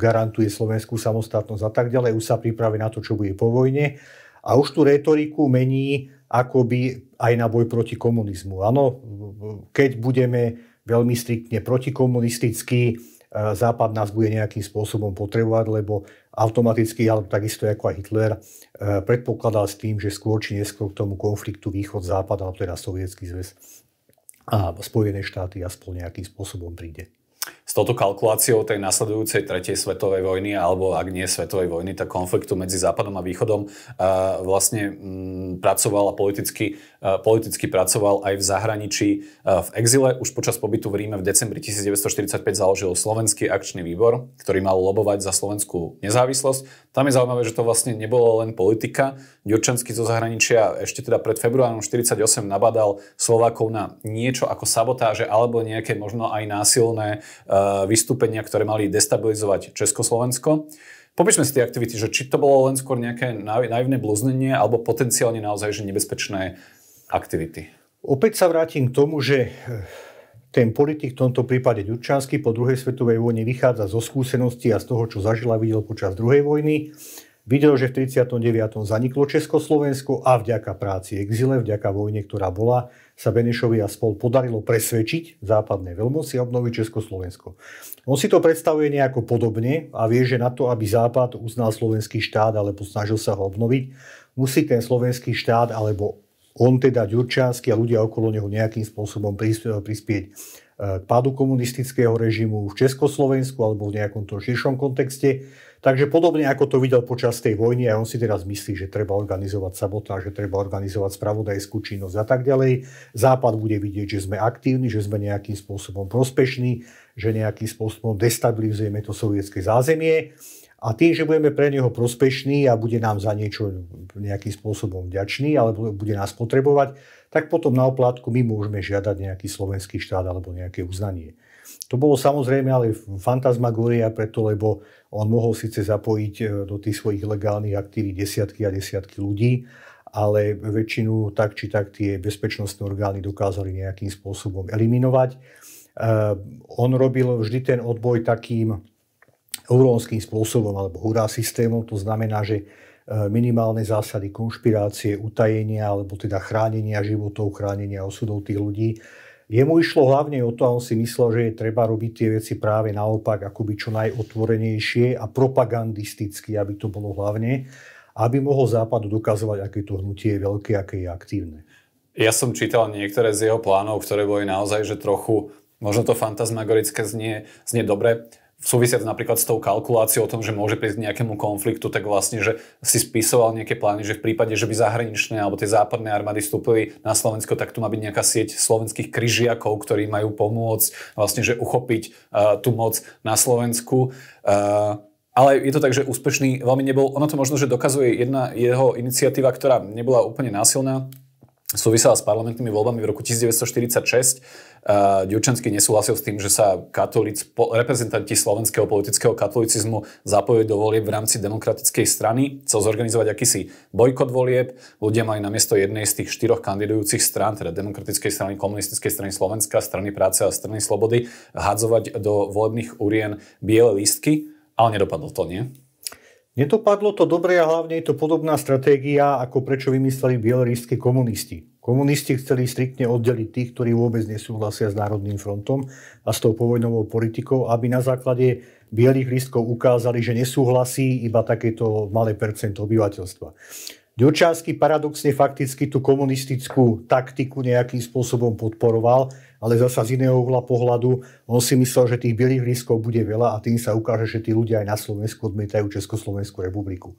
garantuje slovenskú samostatnosť a tak ďalej. Už sa pripravuje na to, čo bude po vojne. A už tú retoriku mení akoby aj na boj proti komunizmu. Áno, keď budeme veľmi striktne protikomunistickí, E, Západ nás bude nejakým spôsobom potrebovať, lebo automaticky, ale takisto ako aj Hitler, e, predpokladal s tým, že skôr či neskôr k tomu konfliktu Východ-Západ, alebo teda Sovietský zväz a Spojené štáty aspoň nejakým spôsobom príde touto kalkuláciou tej nasledujúcej tretej svetovej vojny, alebo ak nie svetovej vojny, tak konfliktu medzi Západom a Východom vlastne mm, pracoval a politicky, politicky pracoval aj v zahraničí v exile. Už počas pobytu v Ríme v decembri 1945 založil Slovenský akčný výbor, ktorý mal lobovať za slovenskú nezávislosť. Tam je zaujímavé, že to vlastne nebolo len politika. Ďurčanský zo zahraničia ešte teda pred februárom 1948 nabadal Slovákov na niečo ako sabotáže alebo nejaké možno aj násilné vystúpenia, ktoré mali destabilizovať Československo. Popíšme si tie aktivity, že či to bolo len skôr nejaké naivné blúznenie alebo potenciálne naozaj že nebezpečné aktivity. Opäť sa vrátim k tomu, že eh, ten politik, v tomto prípade Ďurčanský, po druhej svetovej vojne vychádza zo skúsenosti a z toho, čo zažila videl počas druhej vojny Videl, že v 39. zaniklo Československo a vďaka práci exile, vďaka vojne, ktorá bola, sa Benešovi a spol podarilo presvedčiť západné veľmoci a obnoviť Československo. On si to predstavuje nejako podobne a vie, že na to, aby Západ uznal slovenský štát alebo snažil sa ho obnoviť, musí ten slovenský štát alebo on teda Ďurčanský a ľudia okolo neho nejakým spôsobom prispieť eh, k pádu komunistického režimu v Československu alebo v nejakom tom širšom kontexte Takže podobne ako to videl počas tej vojny, a on si teraz myslí, že treba organizovať sabotáž, že treba organizovať spravodajskú činnosť a tak ďalej. Západ bude vidieť, že sme aktívni, že sme nejakým spôsobom prospešní, že nejakým spôsobom destabilizujeme to sovietské zázemie. A tým, že budeme pre neho prospešní a bude nám za niečo nejakým spôsobom vďačný, alebo bude nás potrebovať, tak potom na oplátku my môžeme žiadať nejaký slovenský štát alebo nejaké uznanie. To bolo samozrejme ale fantasmagória preto, lebo on mohol síce zapojiť e, do tých svojich legálnych aktív desiatky a desiatky ľudí, ale väčšinu tak či tak tie bezpečnostné orgány dokázali nejakým spôsobom eliminovať. E, on robil vždy ten odboj takým eurónským spôsobom alebo hurá systémom, to znamená, že e, minimálne zásady konšpirácie, utajenia alebo teda chránenia životov, chránenia osudov tých ľudí jemu išlo hlavne o to, a on si myslel, že je treba robiť tie veci práve naopak, akoby čo najotvorenejšie a propagandisticky, aby to bolo hlavne, aby mohol Západu dokazovať, aké to hnutie je veľké, aké je aktívne. Ja som čítal niektoré z jeho plánov, ktoré boli naozaj, že trochu, možno to fantasmagorické znie, znie dobre, súvisiac napríklad s tou kalkuláciou o tom, že môže prísť nejakému konfliktu, tak vlastne, že si spisoval nejaké plány, že v prípade, že by zahraničné alebo tie západné armády vstúpili na Slovensko, tak tu má byť nejaká sieť slovenských kryžiakov, ktorí majú pomôcť vlastne, že uchopiť uh, tú moc na Slovensku. Uh, ale je to tak, že úspešný veľmi nebol. Ono to možno, že dokazuje jedna jeho iniciatíva, ktorá nebola úplne násilná, súvisela s parlamentnými voľbami v roku 1946. Uh, Ďurčanský nesúhlasil s tým, že sa katolíc, po, reprezentanti slovenského politického katolicizmu zapojili do volieb v rámci demokratickej strany. Chcel zorganizovať akýsi bojkot volieb. Ľudia mali namiesto jednej z tých štyroch kandidujúcich strán, teda demokratickej strany, komunistickej strany Slovenska, strany práce a strany slobody, hádzovať do volebných urien biele lístky. Ale nedopadlo to, nie? Nedopadlo to dobre a hlavne je to podobná stratégia, ako prečo vymysleli bielorísky komunisti. Komunisti chceli striktne oddeliť tých, ktorí vôbec nesúhlasia s Národným frontom a s tou povojnovou politikou, aby na základe bielých listkov ukázali, že nesúhlasí iba takéto malé percento obyvateľstva. Ďurčanský paradoxne fakticky tú komunistickú taktiku nejakým spôsobom podporoval, ale zasa z iného uhla pohľadu on si myslel, že tých bielých riskov bude veľa a tým sa ukáže, že tí ľudia aj na Slovensku odmietajú Československú republiku.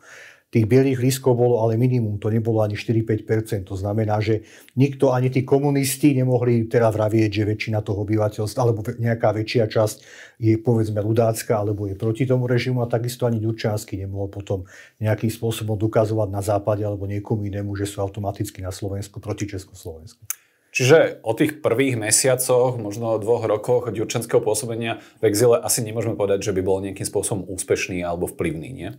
Tých bielých lískov bolo ale minimum, to nebolo ani 4-5%. To znamená, že nikto, ani tí komunisti nemohli teda vravieť, že väčšina toho obyvateľstva, alebo nejaká väčšia časť je povedzme ľudácka, alebo je proti tomu režimu a takisto ani Ďurčánsky nemohol potom nejakým spôsobom dokazovať na západe alebo niekomu inému, že sú automaticky na Slovensku proti Československu. Čiže o tých prvých mesiacoch, možno o dvoch rokoch ďurčenského pôsobenia v exile asi nemôžeme povedať, že by bol nejakým spôsobom úspešný alebo vplyvný, nie?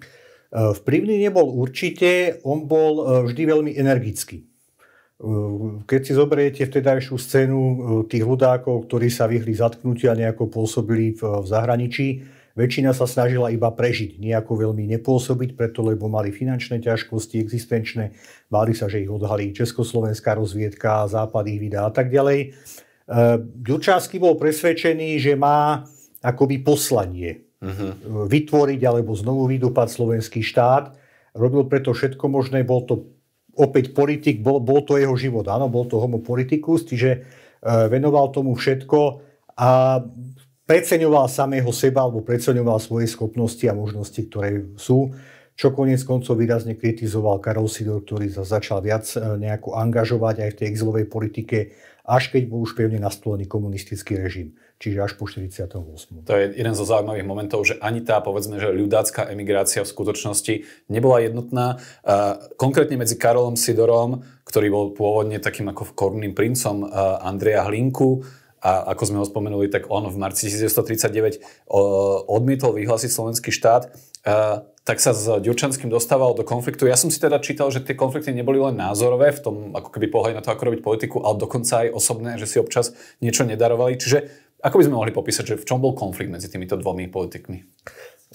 Eh, vplyvný nebol určite, on bol eh, vždy veľmi energický. Eh, keď si zoberiete vtedajšiu scénu tých ľudákov, ktorí sa vyhli zatknutia, nejako pôsobili v zahraničí, väčšina sa snažila iba prežiť, nejako veľmi nepôsobiť, preto lebo mali finančné ťažkosti, existenčné, báli sa, že ich odhalí československá rozviedka, západ ich vydá a tak ďalej. Ďurčánsky bol presvedčený, že má akoby poslanie uh-huh. vytvoriť alebo znovu vydupať slovenský štát. Robil preto všetko možné, bol to opäť politik, bol, bol to jeho život, áno, bol to homo politikus, čiže e, venoval tomu všetko a preceňoval samého seba alebo preceňoval svoje schopnosti a možnosti, ktoré sú čo konec koncov výrazne kritizoval Karol Sidor, ktorý sa začal viac e, nejako angažovať aj v tej exilovej politike, až keď bol už pevne nastolený komunistický režim čiže až po 48. To je jeden zo zaujímavých momentov, že ani tá, povedzme, že ľudácká emigrácia v skutočnosti nebola jednotná. Konkrétne medzi Karolom Sidorom, ktorý bol pôvodne takým ako korunným princom Andreja Hlinku, a ako sme ho spomenuli, tak on v marci 1939 odmietol vyhlásiť slovenský štát, tak sa s Ďurčanským dostával do konfliktu. Ja som si teda čítal, že tie konflikty neboli len názorové v tom, ako keby pohľad na to, ako robiť politiku, ale dokonca aj osobné, že si občas niečo nedarovali. Čiže ako by sme mohli popísať, že v čom bol konflikt medzi týmito dvomi politikmi?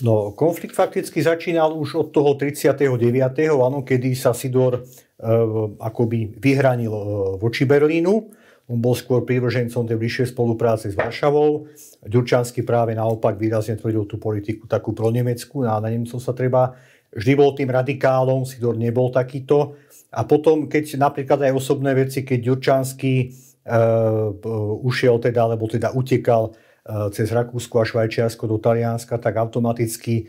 No, konflikt fakticky začínal už od toho 39. Áno, kedy sa Sidor e, akoby vyhranil e, voči Berlínu. On bol skôr prívržencom tej bližšej spolupráce s Varšavou. Ďurčansky práve naopak výrazne tvrdil tú politiku takú pro Nemeckú, na, no na Nemcov sa treba. Vždy bol tým radikálom, Sidor nebol takýto. A potom, keď napríklad aj osobné veci, keď Ďurčanský Eh, ušiel teda, alebo teda utekal eh, cez Rakúsko a Švajčiarsko do Talianska, tak automaticky eh,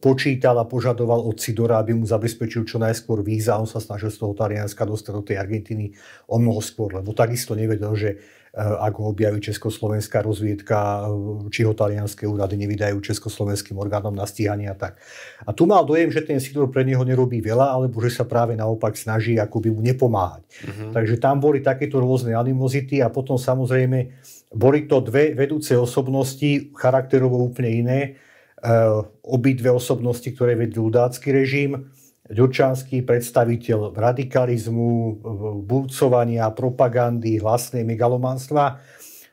počítal a požadoval od Sidora, aby mu zabezpečil čo najskôr víza on sa snažil z toho Talianska dostať do tej Argentíny o mnoho skôr, lebo takisto nevedel, že Eh, ak ho objaví československá rozviedka, eh, či ho talianské úrady nevydajú československým orgánom na stíhanie a tak. A tu mal dojem, že ten Sidor pre neho nerobí veľa, alebo že sa práve naopak snaží akoby mu nepomáhať. Mm-hmm. Takže tam boli takéto rôzne animozity a potom samozrejme boli to dve vedúce osobnosti, charakterovo úplne iné, eh, obidve osobnosti, ktoré vedú ľudácky režim, Ďurčanský predstaviteľ radikalizmu, burcovania, propagandy, hlasnej megalomanstva.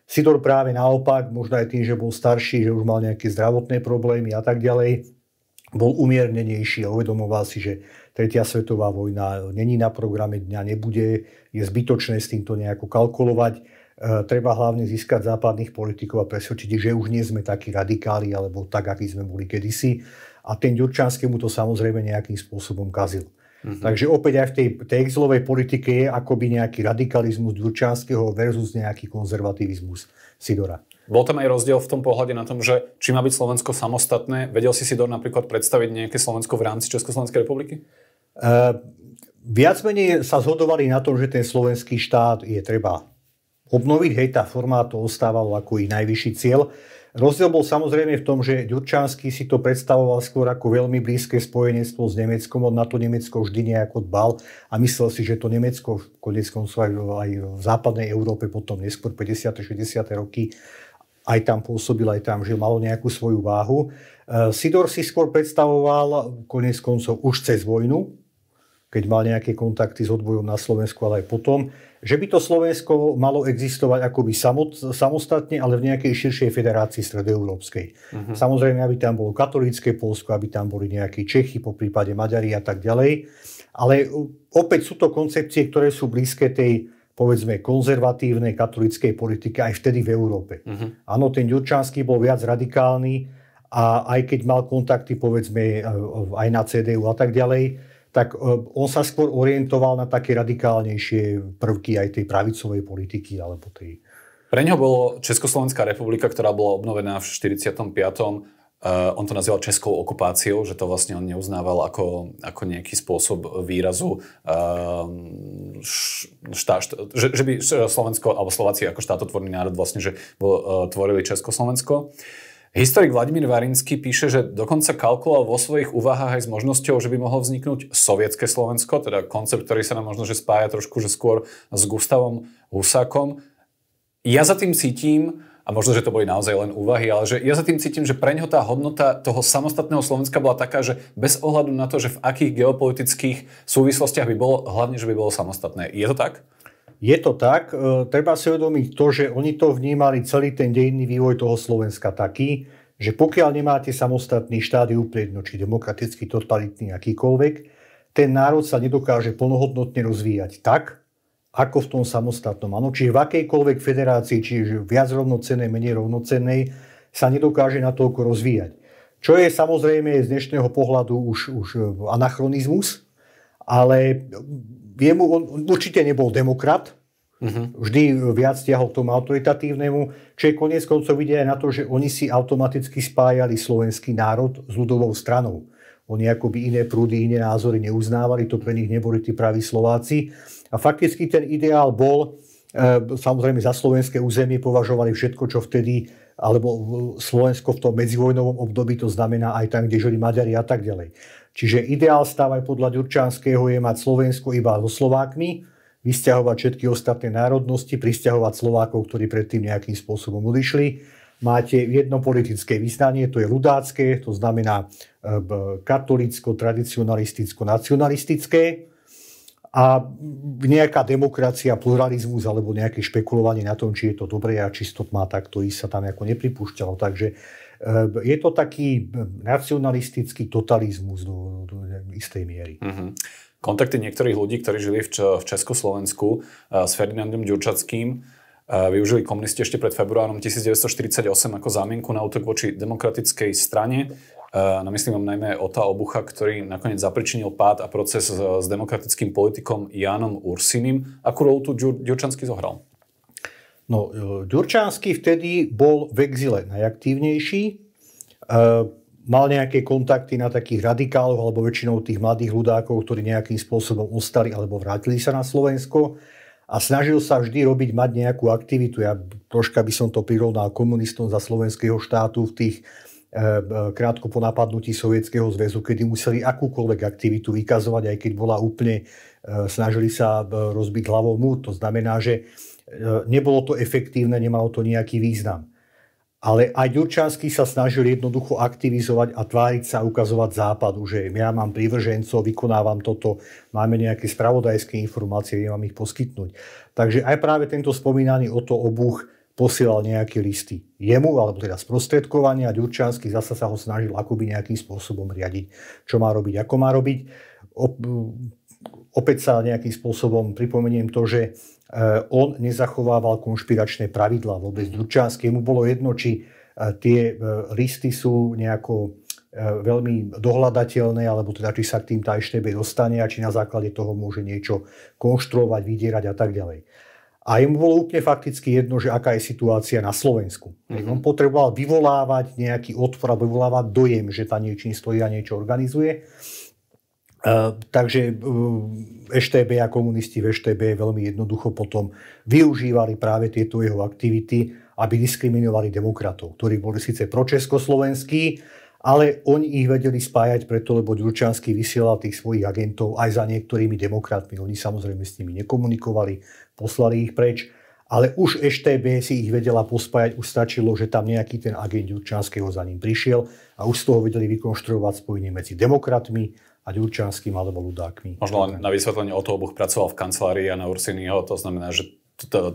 Sidor práve naopak, možno aj tým, že bol starší, že už mal nejaké zdravotné problémy a tak ďalej, bol umiernenejší a uvedomoval si, že Tretia svetová vojna není na programe dňa, nebude, je zbytočné s týmto nejako kalkulovať. E, treba hlavne získať západných politikov a presvedčiť, že už nie sme takí radikáli alebo tak, akí sme boli kedysi a ten Ďurčanský mu to samozrejme nejakým spôsobom kazil. Mm-hmm. Takže opäť aj v tej, tej exilovej politike je akoby nejaký radikalizmus Ďurčanského versus nejaký konzervativizmus Sidora. Bol tam aj rozdiel v tom pohľade na tom, že či má byť Slovensko samostatné? Vedel si Sidor napríklad predstaviť nejaké Slovensko v rámci Československej republiky? Uh, viac menej sa zhodovali na tom, že ten slovenský štát je treba obnoviť. Hej, tá forma to ostávalo ako ich najvyšší cieľ. Rozdiel bol samozrejme v tom, že Ďurčanský si to predstavoval skôr ako veľmi blízke spojenectvo s Nemeckom. On na to Nemecko vždy nejako dbal a myslel si, že to Nemecko konec koncov aj v západnej Európe potom neskôr 50. 60. roky aj tam pôsobil, aj tam žil, malo nejakú svoju váhu. E, Sidor si skôr predstavoval konec koncov už cez vojnu, keď mal nejaké kontakty s odbojom na Slovensku, ale aj potom, že by to Slovensko malo existovať akoby samot, samostatne, ale v nejakej širšej federácii stredoeurópskej. Uh-huh. Samozrejme, aby tam bolo katolické Polsko, aby tam boli nejakí Čechy, po prípade Maďari a tak ďalej. Ale opäť sú to koncepcie, ktoré sú blízke tej, povedzme, konzervatívnej katolíckej politike aj vtedy v Európe. Uh-huh. Áno, ten Ďurčanský bol viac radikálny a aj keď mal kontakty, povedzme, e, e, aj na CDU a tak ďalej, tak e, on sa skôr orientoval na také radikálnejšie prvky aj tej pravicovej politiky alebo tej... Pre neho bolo Československá republika, ktorá bola obnovená v 45. Uh, e, on to nazýval českou okupáciou, že to vlastne on neuznával ako, ako nejaký spôsob výrazu uh, štá, štá, že, že by Slovensko alebo Slováci ako štátotvorný národ vlastne, že bol, uh, tvorili Československo. Uh, Historik Vladimír Varinsky píše, že dokonca kalkuloval vo svojich úvahách aj s možnosťou, že by mohlo vzniknúť sovietské Slovensko, teda koncept, ktorý sa nám možno že spája trošku, že skôr s Gustavom Husákom. Ja za tým cítim, a možno, že to boli naozaj len úvahy, ale že ja za tým cítim, že pre ňo tá hodnota toho samostatného Slovenska bola taká, že bez ohľadu na to, že v akých geopolitických súvislostiach by bolo, hlavne, že by bolo samostatné. Je to tak? Je to tak. E, treba si uvedomiť to, že oni to vnímali celý ten dejinný vývoj toho Slovenska taký, že pokiaľ nemáte samostatný štát, je úplne jedno, či demokratický, totalitný, akýkoľvek, ten národ sa nedokáže plnohodnotne rozvíjať tak, ako v tom samostatnom. Áno, čiže v akejkoľvek federácii, čiže viac rovnocenej, menej rovnocenej, sa nedokáže natoľko rozvíjať. Čo je samozrejme z dnešného pohľadu už, už anachronizmus, ale jemu, on, určite nebol demokrat, Uh-huh. Vždy viac stiahol k tomu autoritatívnemu, čo je koniec koncov vidieť aj na to, že oni si automaticky spájali slovenský národ s ľudovou stranou. Oni akoby iné prúdy, iné názory neuznávali, to pre nich neboli tí praví Slováci. A fakticky ten ideál bol, e, samozrejme za slovenské územie považovali všetko, čo vtedy, alebo Slovensko v tom medzivojnovom období, to znamená aj tam, kde žili Maďari a tak ďalej. Čiže ideál stav aj podľa Ďurčanského je mať Slovensko iba so Slovákmi, vysťahovať všetky ostatné národnosti, prisťahovať Slovákov, ktorí predtým nejakým spôsobom odišli. Máte jedno politické vyznanie, to je ľudácké, to znamená e, katolicko, tradicionalisticko, nacionalistické a nejaká demokracia, pluralizmus alebo nejaké špekulovanie na tom, či je to dobré a či to má takto ísť sa tam ako nepripúšťalo. Takže Eh, je to taký hm, nacionalistický totalizmus do, do istej miery. Mm-hmm. Kontakty niektorých ľudí, ktorí žili v Československu eh, s Ferdinandom Ďurčackým, eh, využili komunisti ešte pred februárom 1948 ako zámienku na útok voči demokratickej strane. No myslím vám najmä Ota Obucha, ktorý nakoniec zapričinil pád a proces s demokratickým politikom Jánom Ursinim. Akú rolu tu Ďurčanský zohral? No, e, Ďurčanský vtedy bol v exile najaktívnejší, e, mal nejaké kontakty na takých radikáloch alebo väčšinou tých mladých ľudákov, ktorí nejakým spôsobom ostali alebo vrátili sa na Slovensko a snažil sa vždy robiť, mať nejakú aktivitu. Ja troška by som to prirovnal komunistom za slovenského štátu v tých e, krátko po napadnutí Sovietskeho zväzu, kedy museli akúkoľvek aktivitu vykazovať, aj keď bola úplne, snažili sa rozbiť hlavou mu. To znamená, že E, nebolo to efektívne, nemalo to nejaký význam. Ale aj Ďurčanský sa snažil jednoducho aktivizovať a tváriť sa a ukazovať západu, že ja mám prívržencov, vykonávam toto, máme nejaké spravodajské informácie, viem vám ich poskytnúť. Takže aj práve tento spomínaný o to obuch posielal nejaké listy jemu, alebo teda sprostredkovania a Ďurčanský zasa sa ho snažil akoby nejakým spôsobom riadiť, čo má robiť, ako má robiť. Opäť sa nejakým spôsobom pripomeniem to, že Eh, on nezachovával konšpiračné pravidlá vôbec mhm. Dučanský. Mu bolo jedno, či eh, tie eh, listy sú nejako veľmi dohľadateľné, alebo teda či sa k tým tá eštebe dostane a či na základe toho môže niečo konštruovať, vydierať a tak ďalej. A jemu bolo úplne fakticky jedno, že aká je situácia na Slovensku. Mm-hmm. On potreboval vyvolávať nejaký otvor alebo vyvolávať dojem, že tá niečím stojí a niečo organizuje. E, takže EŠTB a komunisti v EŠTB veľmi jednoducho potom využívali práve tieto jeho aktivity, aby diskriminovali demokratov, ktorí boli síce pročeskoslovenskí, ale oni ich vedeli spájať preto, lebo Ďurčanský vysielal tých svojich agentov aj za niektorými demokratmi. Oni samozrejme s nimi nekomunikovali, poslali ich preč, ale už EŠTB si ich vedela pospájať, už stačilo, že tam nejaký ten agent Ďurčanského za ním prišiel a už z toho vedeli vykonštruovať spojenie medzi demokratmi a Ďurčanským alebo ľudákmi. Možno len na vysvetlenie, o to oboch pracoval v kancelárii Jana Ursinyho, to znamená, že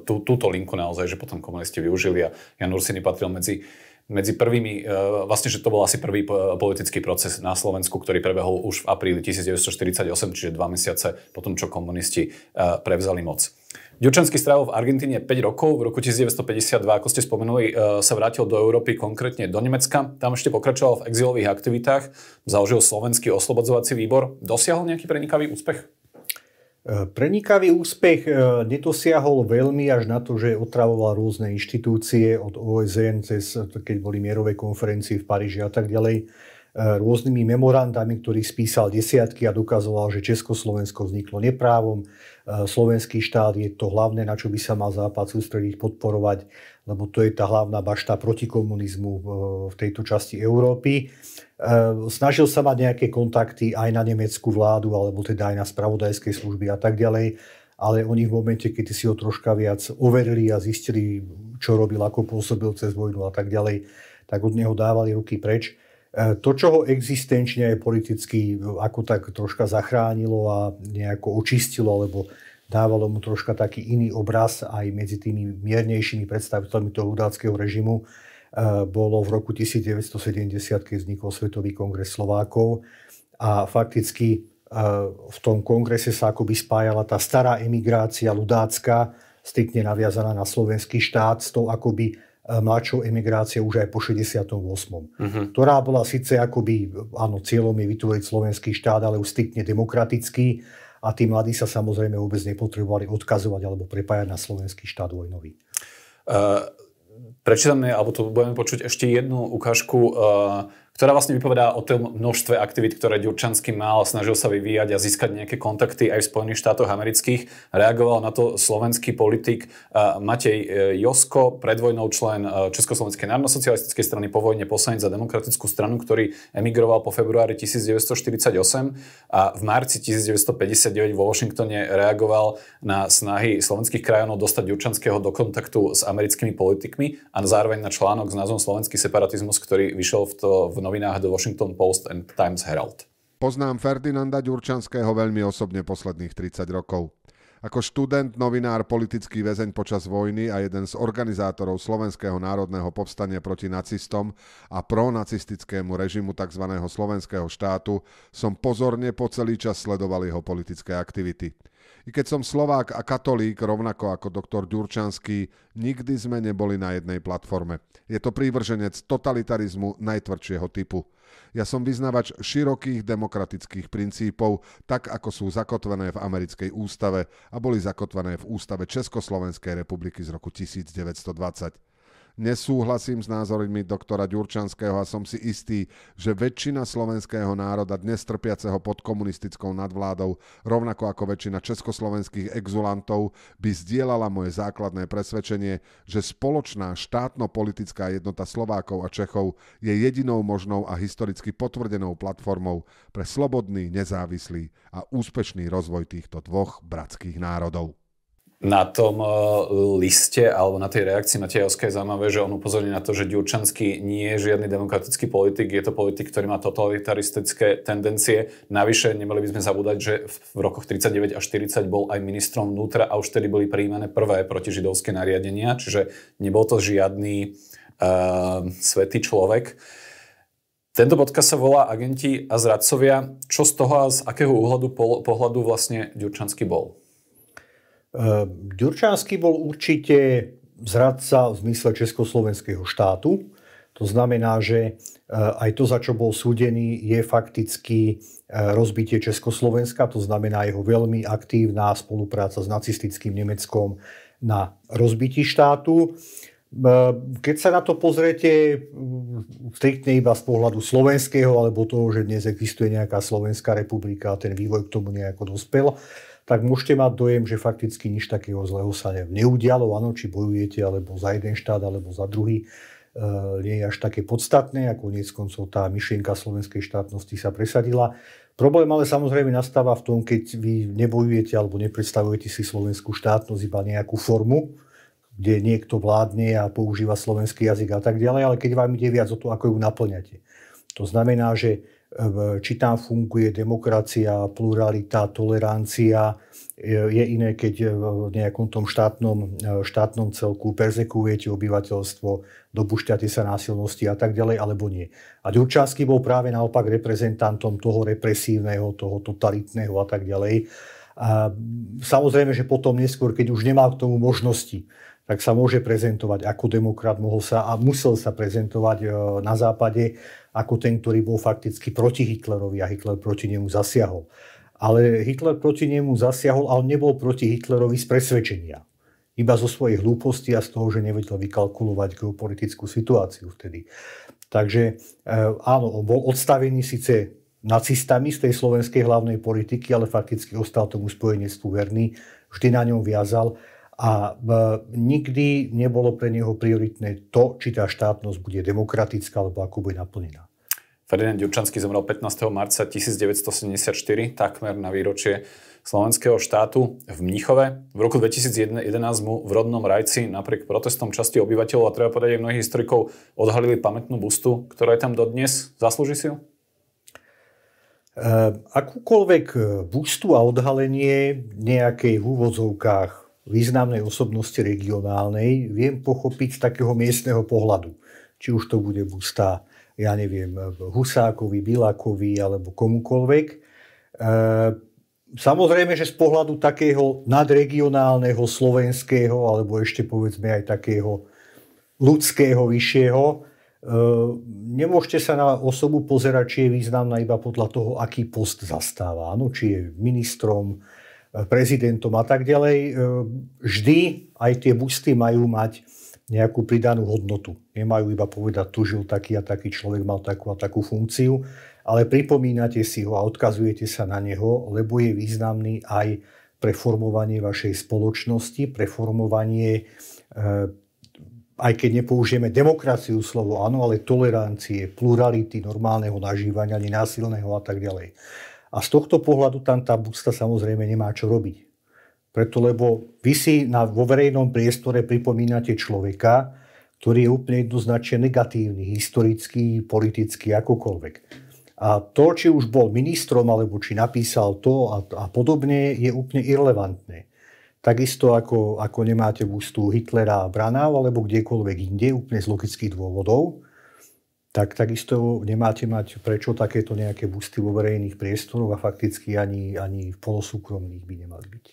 túto linku naozaj, že potom komunisti využili a Jan Ursiny patril medzi medzi prvými, e, vlastne, že to bol asi prvý politický proces na Slovensku, ktorý prebehol už v apríli 1948, čiže dva mesiace po tom, čo komunisti e, prevzali moc. Ďurčanský strávil v Argentíne 5 rokov, v roku 1952, ako ste spomenuli, e, sa vrátil do Európy, konkrétne do Nemecka. Tam ešte pokračoval v exilových aktivitách, založil Slovenský oslobodzovací výbor. Dosiahol nejaký prenikavý úspech? E, prenikavý úspech e, netosiahol veľmi až na to, že otravoval rôzne inštitúcie od OSN, cez, keď boli mierové konferencie v Paríži a tak ďalej, rôznymi memorandami, ktorých spísal desiatky a dokazoval, že Československo vzniklo neprávom, Eh, slovenský štát je to hlavné, na čo by sa mal Západ sústrediť, podporovať, lebo to je tá hlavná bašta proti komunizmu eh, v tejto časti Európy. Eh, snažil sa mať nejaké kontakty aj na nemeckú vládu, alebo teda aj na spravodajskej služby a tak ďalej, ale oni v momente, keď si ho troška viac overili a zistili, čo robil, ako pôsobil cez vojnu a tak ďalej, tak od neho dávali ruky preč. E, to, čo ho existenčne aj politicky e, ako tak troška zachránilo a nejako očistilo, alebo dávalo mu troška taký iný obraz aj medzi tými miernejšími predstaviteľmi toho hudáckého režimu, e, bolo v roku 1970, keď vznikol Svetový kongres Slovákov a fakticky v tom kongrese sa akoby spájala tá stará emigrácia ľudácka, striktne naviazaná na slovenský štát s tou akoby E, mladšou emigráciou už aj po 68., uh-huh. Mhm. ktorá bola síce akoby, áno, cieľom je vytvoriť slovenský štát, ale už stykne demokratický a tí mladí sa samozrejme vôbec nepotrebovali odkazovať alebo prepájať na slovenský štát vojnový. Uh, e, prečítame, alebo to budeme počuť ešte jednu ukážku uh, ktorá vlastne vypovedá o tom množstve aktivít, ktoré Ďurčanský mal, snažil sa vyvíjať a získať nejaké kontakty aj v Spojených štátoch amerických. Reagoval na to slovenský politik eh, Matej eh, Josko, pred člen eh, Československej národno-socialistickej strany, po vojne poslanec za demokratickú stranu, ktorý emigroval po februári 1948 a v marci 1959 vo Washingtone reagoval na snahy slovenských krajanov dostať Ďurčanského do kontaktu s americkými politikmi a zároveň na článok s názvom Slovenský separatizmus, ktorý vyšiel v, to, v novinách The Washington Post and Times Herald. Poznám Ferdinanda Ďurčanského veľmi osobne posledných 30 rokov. Ako študent, novinár, politický väzeň počas vojny a jeden z organizátorov Slovenského národného povstania proti nacistom a pronacistickému režimu tzv. slovenského štátu som pozorne po celý čas sledoval jeho politické aktivity. I keď som Slovák a katolík, rovnako ako doktor Ďurčanský, nikdy sme neboli na jednej platforme. Je to prívrženec totalitarizmu najtvrdšieho typu. Ja som vyznavač širokých demokratických princípov, tak ako sú zakotvené v americkej ústave a boli zakotvené v ústave Československej republiky z roku 1920. Nesúhlasím s názormi doktora Ďurčanského a som si istý, že väčšina slovenského národa dnes trpiaceho pod komunistickou nadvládou, rovnako ako väčšina československých exulantov, by zdieľala moje základné presvedčenie, že spoločná štátno-politická jednota Slovákov a Čechov je jedinou možnou a historicky potvrdenou platformou pre slobodný, nezávislý a úspešný rozvoj týchto dvoch bratských národov na tom e, liste alebo na tej reakcii na Tejovské je zaujímavé, že on upozorní na to, že Ďurčanský nie je žiadny demokratický politik, je to politik, ktorý má totalitaristické tendencie. Navyše, nemali by sme zabúdať, že v rokoch 39 až 40 bol aj ministrom vnútra a už tedy boli prijímané prvé protižidovské nariadenia, čiže nebol to žiadny uh, svetý človek. Tento podkaz sa volá Agenti a zradcovia. Čo z toho a z akého uhľadu, pohľadu vlastne Ďurčanský bol? Ehm, Ďurčanský bol určite zradca v zmysle československého štátu. To znamená, že eh, aj to, za čo bol súdený, je fakticky eh, rozbitie Československa, to znamená jeho veľmi aktívna spolupráca s nacistickým Nemeckom na rozbití štátu. Ehm, keď sa na to pozriete mm, striktne iba z pohľadu slovenského, alebo toho, že dnes existuje nejaká Slovenská republika a ten vývoj k tomu nejako dospel, tak môžete mať dojem, že fakticky nič takého zlého sa neudialo. Áno, či bojujete alebo za jeden štát, alebo za druhý, e, nie je až také podstatné. ako konec koncov tá myšlienka slovenskej štátnosti sa presadila. Problém ale samozrejme nastáva v tom, keď vy nebojujete alebo nepredstavujete si slovenskú štátnosť iba nejakú formu, kde niekto vládne a používa slovenský jazyk a tak ďalej, ale keď vám ide viac o to, ako ju naplňate. To znamená, že či tam funguje demokracia, pluralita, tolerancia. Je iné, keď v nejakom tom štátnom, e, štátnom celku perzekujete obyvateľstvo, dopušťate sa násilnosti a tak ďalej, alebo nie. A Ďurčánsky bol práve naopak reprezentantom toho represívneho, toho totalitného a tak ďalej. A samozrejme, že potom neskôr, keď už nemal k tomu možnosti, tak sa môže prezentovať ako demokrat, mohol sa a musel sa prezentovať e, na západe ako ten, ktorý bol fakticky proti Hitlerovi a Hitler proti nemu zasiahol. Ale Hitler proti nemu zasiahol, ale nebol proti Hitlerovi z presvedčenia iba zo svojej hlúposti a z toho, že nevedel vykalkulovať geopolitickú situáciu vtedy. Takže e, áno, on bol odstavený síce nacistami z tej slovenskej hlavnej politiky, ale fakticky ostal tomu spojenectvu verný, vždy na ňom viazal a nikdy nebolo pre neho prioritné to, či tá štátnosť bude demokratická alebo ako bude naplnená. Ferdinand Ďurčanský zomrel 15. marca 1974, takmer na výročie slovenského štátu v Mnichove. V roku 2011 mu v rodnom Rajci napriek protestom časti obyvateľov a treba povedať aj mnohých historikov odhalili pamätnú bustu, ktorá je tam dodnes. Zaslúži si ju? E, akúkoľvek bustu a odhalenie nejakej v úvodzovkách významnej osobnosti regionálnej viem pochopiť z takého miestneho pohľadu. Či už to bude busta, ja neviem, Husákovi, bilákovi alebo komukolvek. E, samozrejme, že z pohľadu takého nadregionálneho, slovenského alebo ešte povedzme aj takého ľudského, vyššieho, e, nemôžete sa na osobu pozerať, či je významná iba podľa toho, aký post zastáva. Ano, či je ministrom, prezidentom a tak ďalej, e, vždy aj tie busty majú mať nejakú pridanú hodnotu. Nemajú iba povedať, tu žil taký a taký človek, mal takú a takú funkciu, ale pripomínate si ho a odkazujete sa na neho, lebo je významný aj pre formovanie vašej spoločnosti, pre formovanie, e, aj keď nepoužijeme demokraciu slovo, áno, ale tolerancie, plurality, normálneho nažívania, nenásilného a tak ďalej. A z tohto pohľadu tam tá busta samozrejme nemá čo robiť. Preto lebo vy si na, vo verejnom priestore pripomínate človeka, ktorý je úplne jednoznačne negatívny, historický, politický, akokoľvek. A to, či už bol ministrom, alebo či napísal to a, a podobne, je úplne irrelevantné. Takisto ako, ako nemáte v ústu Hitlera a Branáv, alebo kdekoľvek inde, úplne z logických dôvodov tak takisto nemáte mať prečo takéto nejaké busty vo verejných priestoroch a fakticky ani, ani v polosúkromných by nemali byť.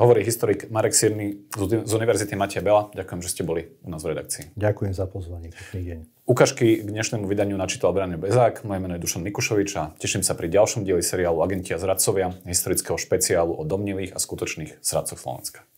Hovorí historik Marek Sirný z Univerzity Matia Bela. Ďakujem, že ste boli u nás v redakcii. Ďakujem za pozvanie. Pekný deň. Ukažky k dnešnému vydaniu načítal Brane Bezák. Moje meno je Dušan Mikušovič a teším sa pri ďalšom dieli seriálu Agentia zradcovia, historického špeciálu o domnilých a skutočných zradcoch Slovenska.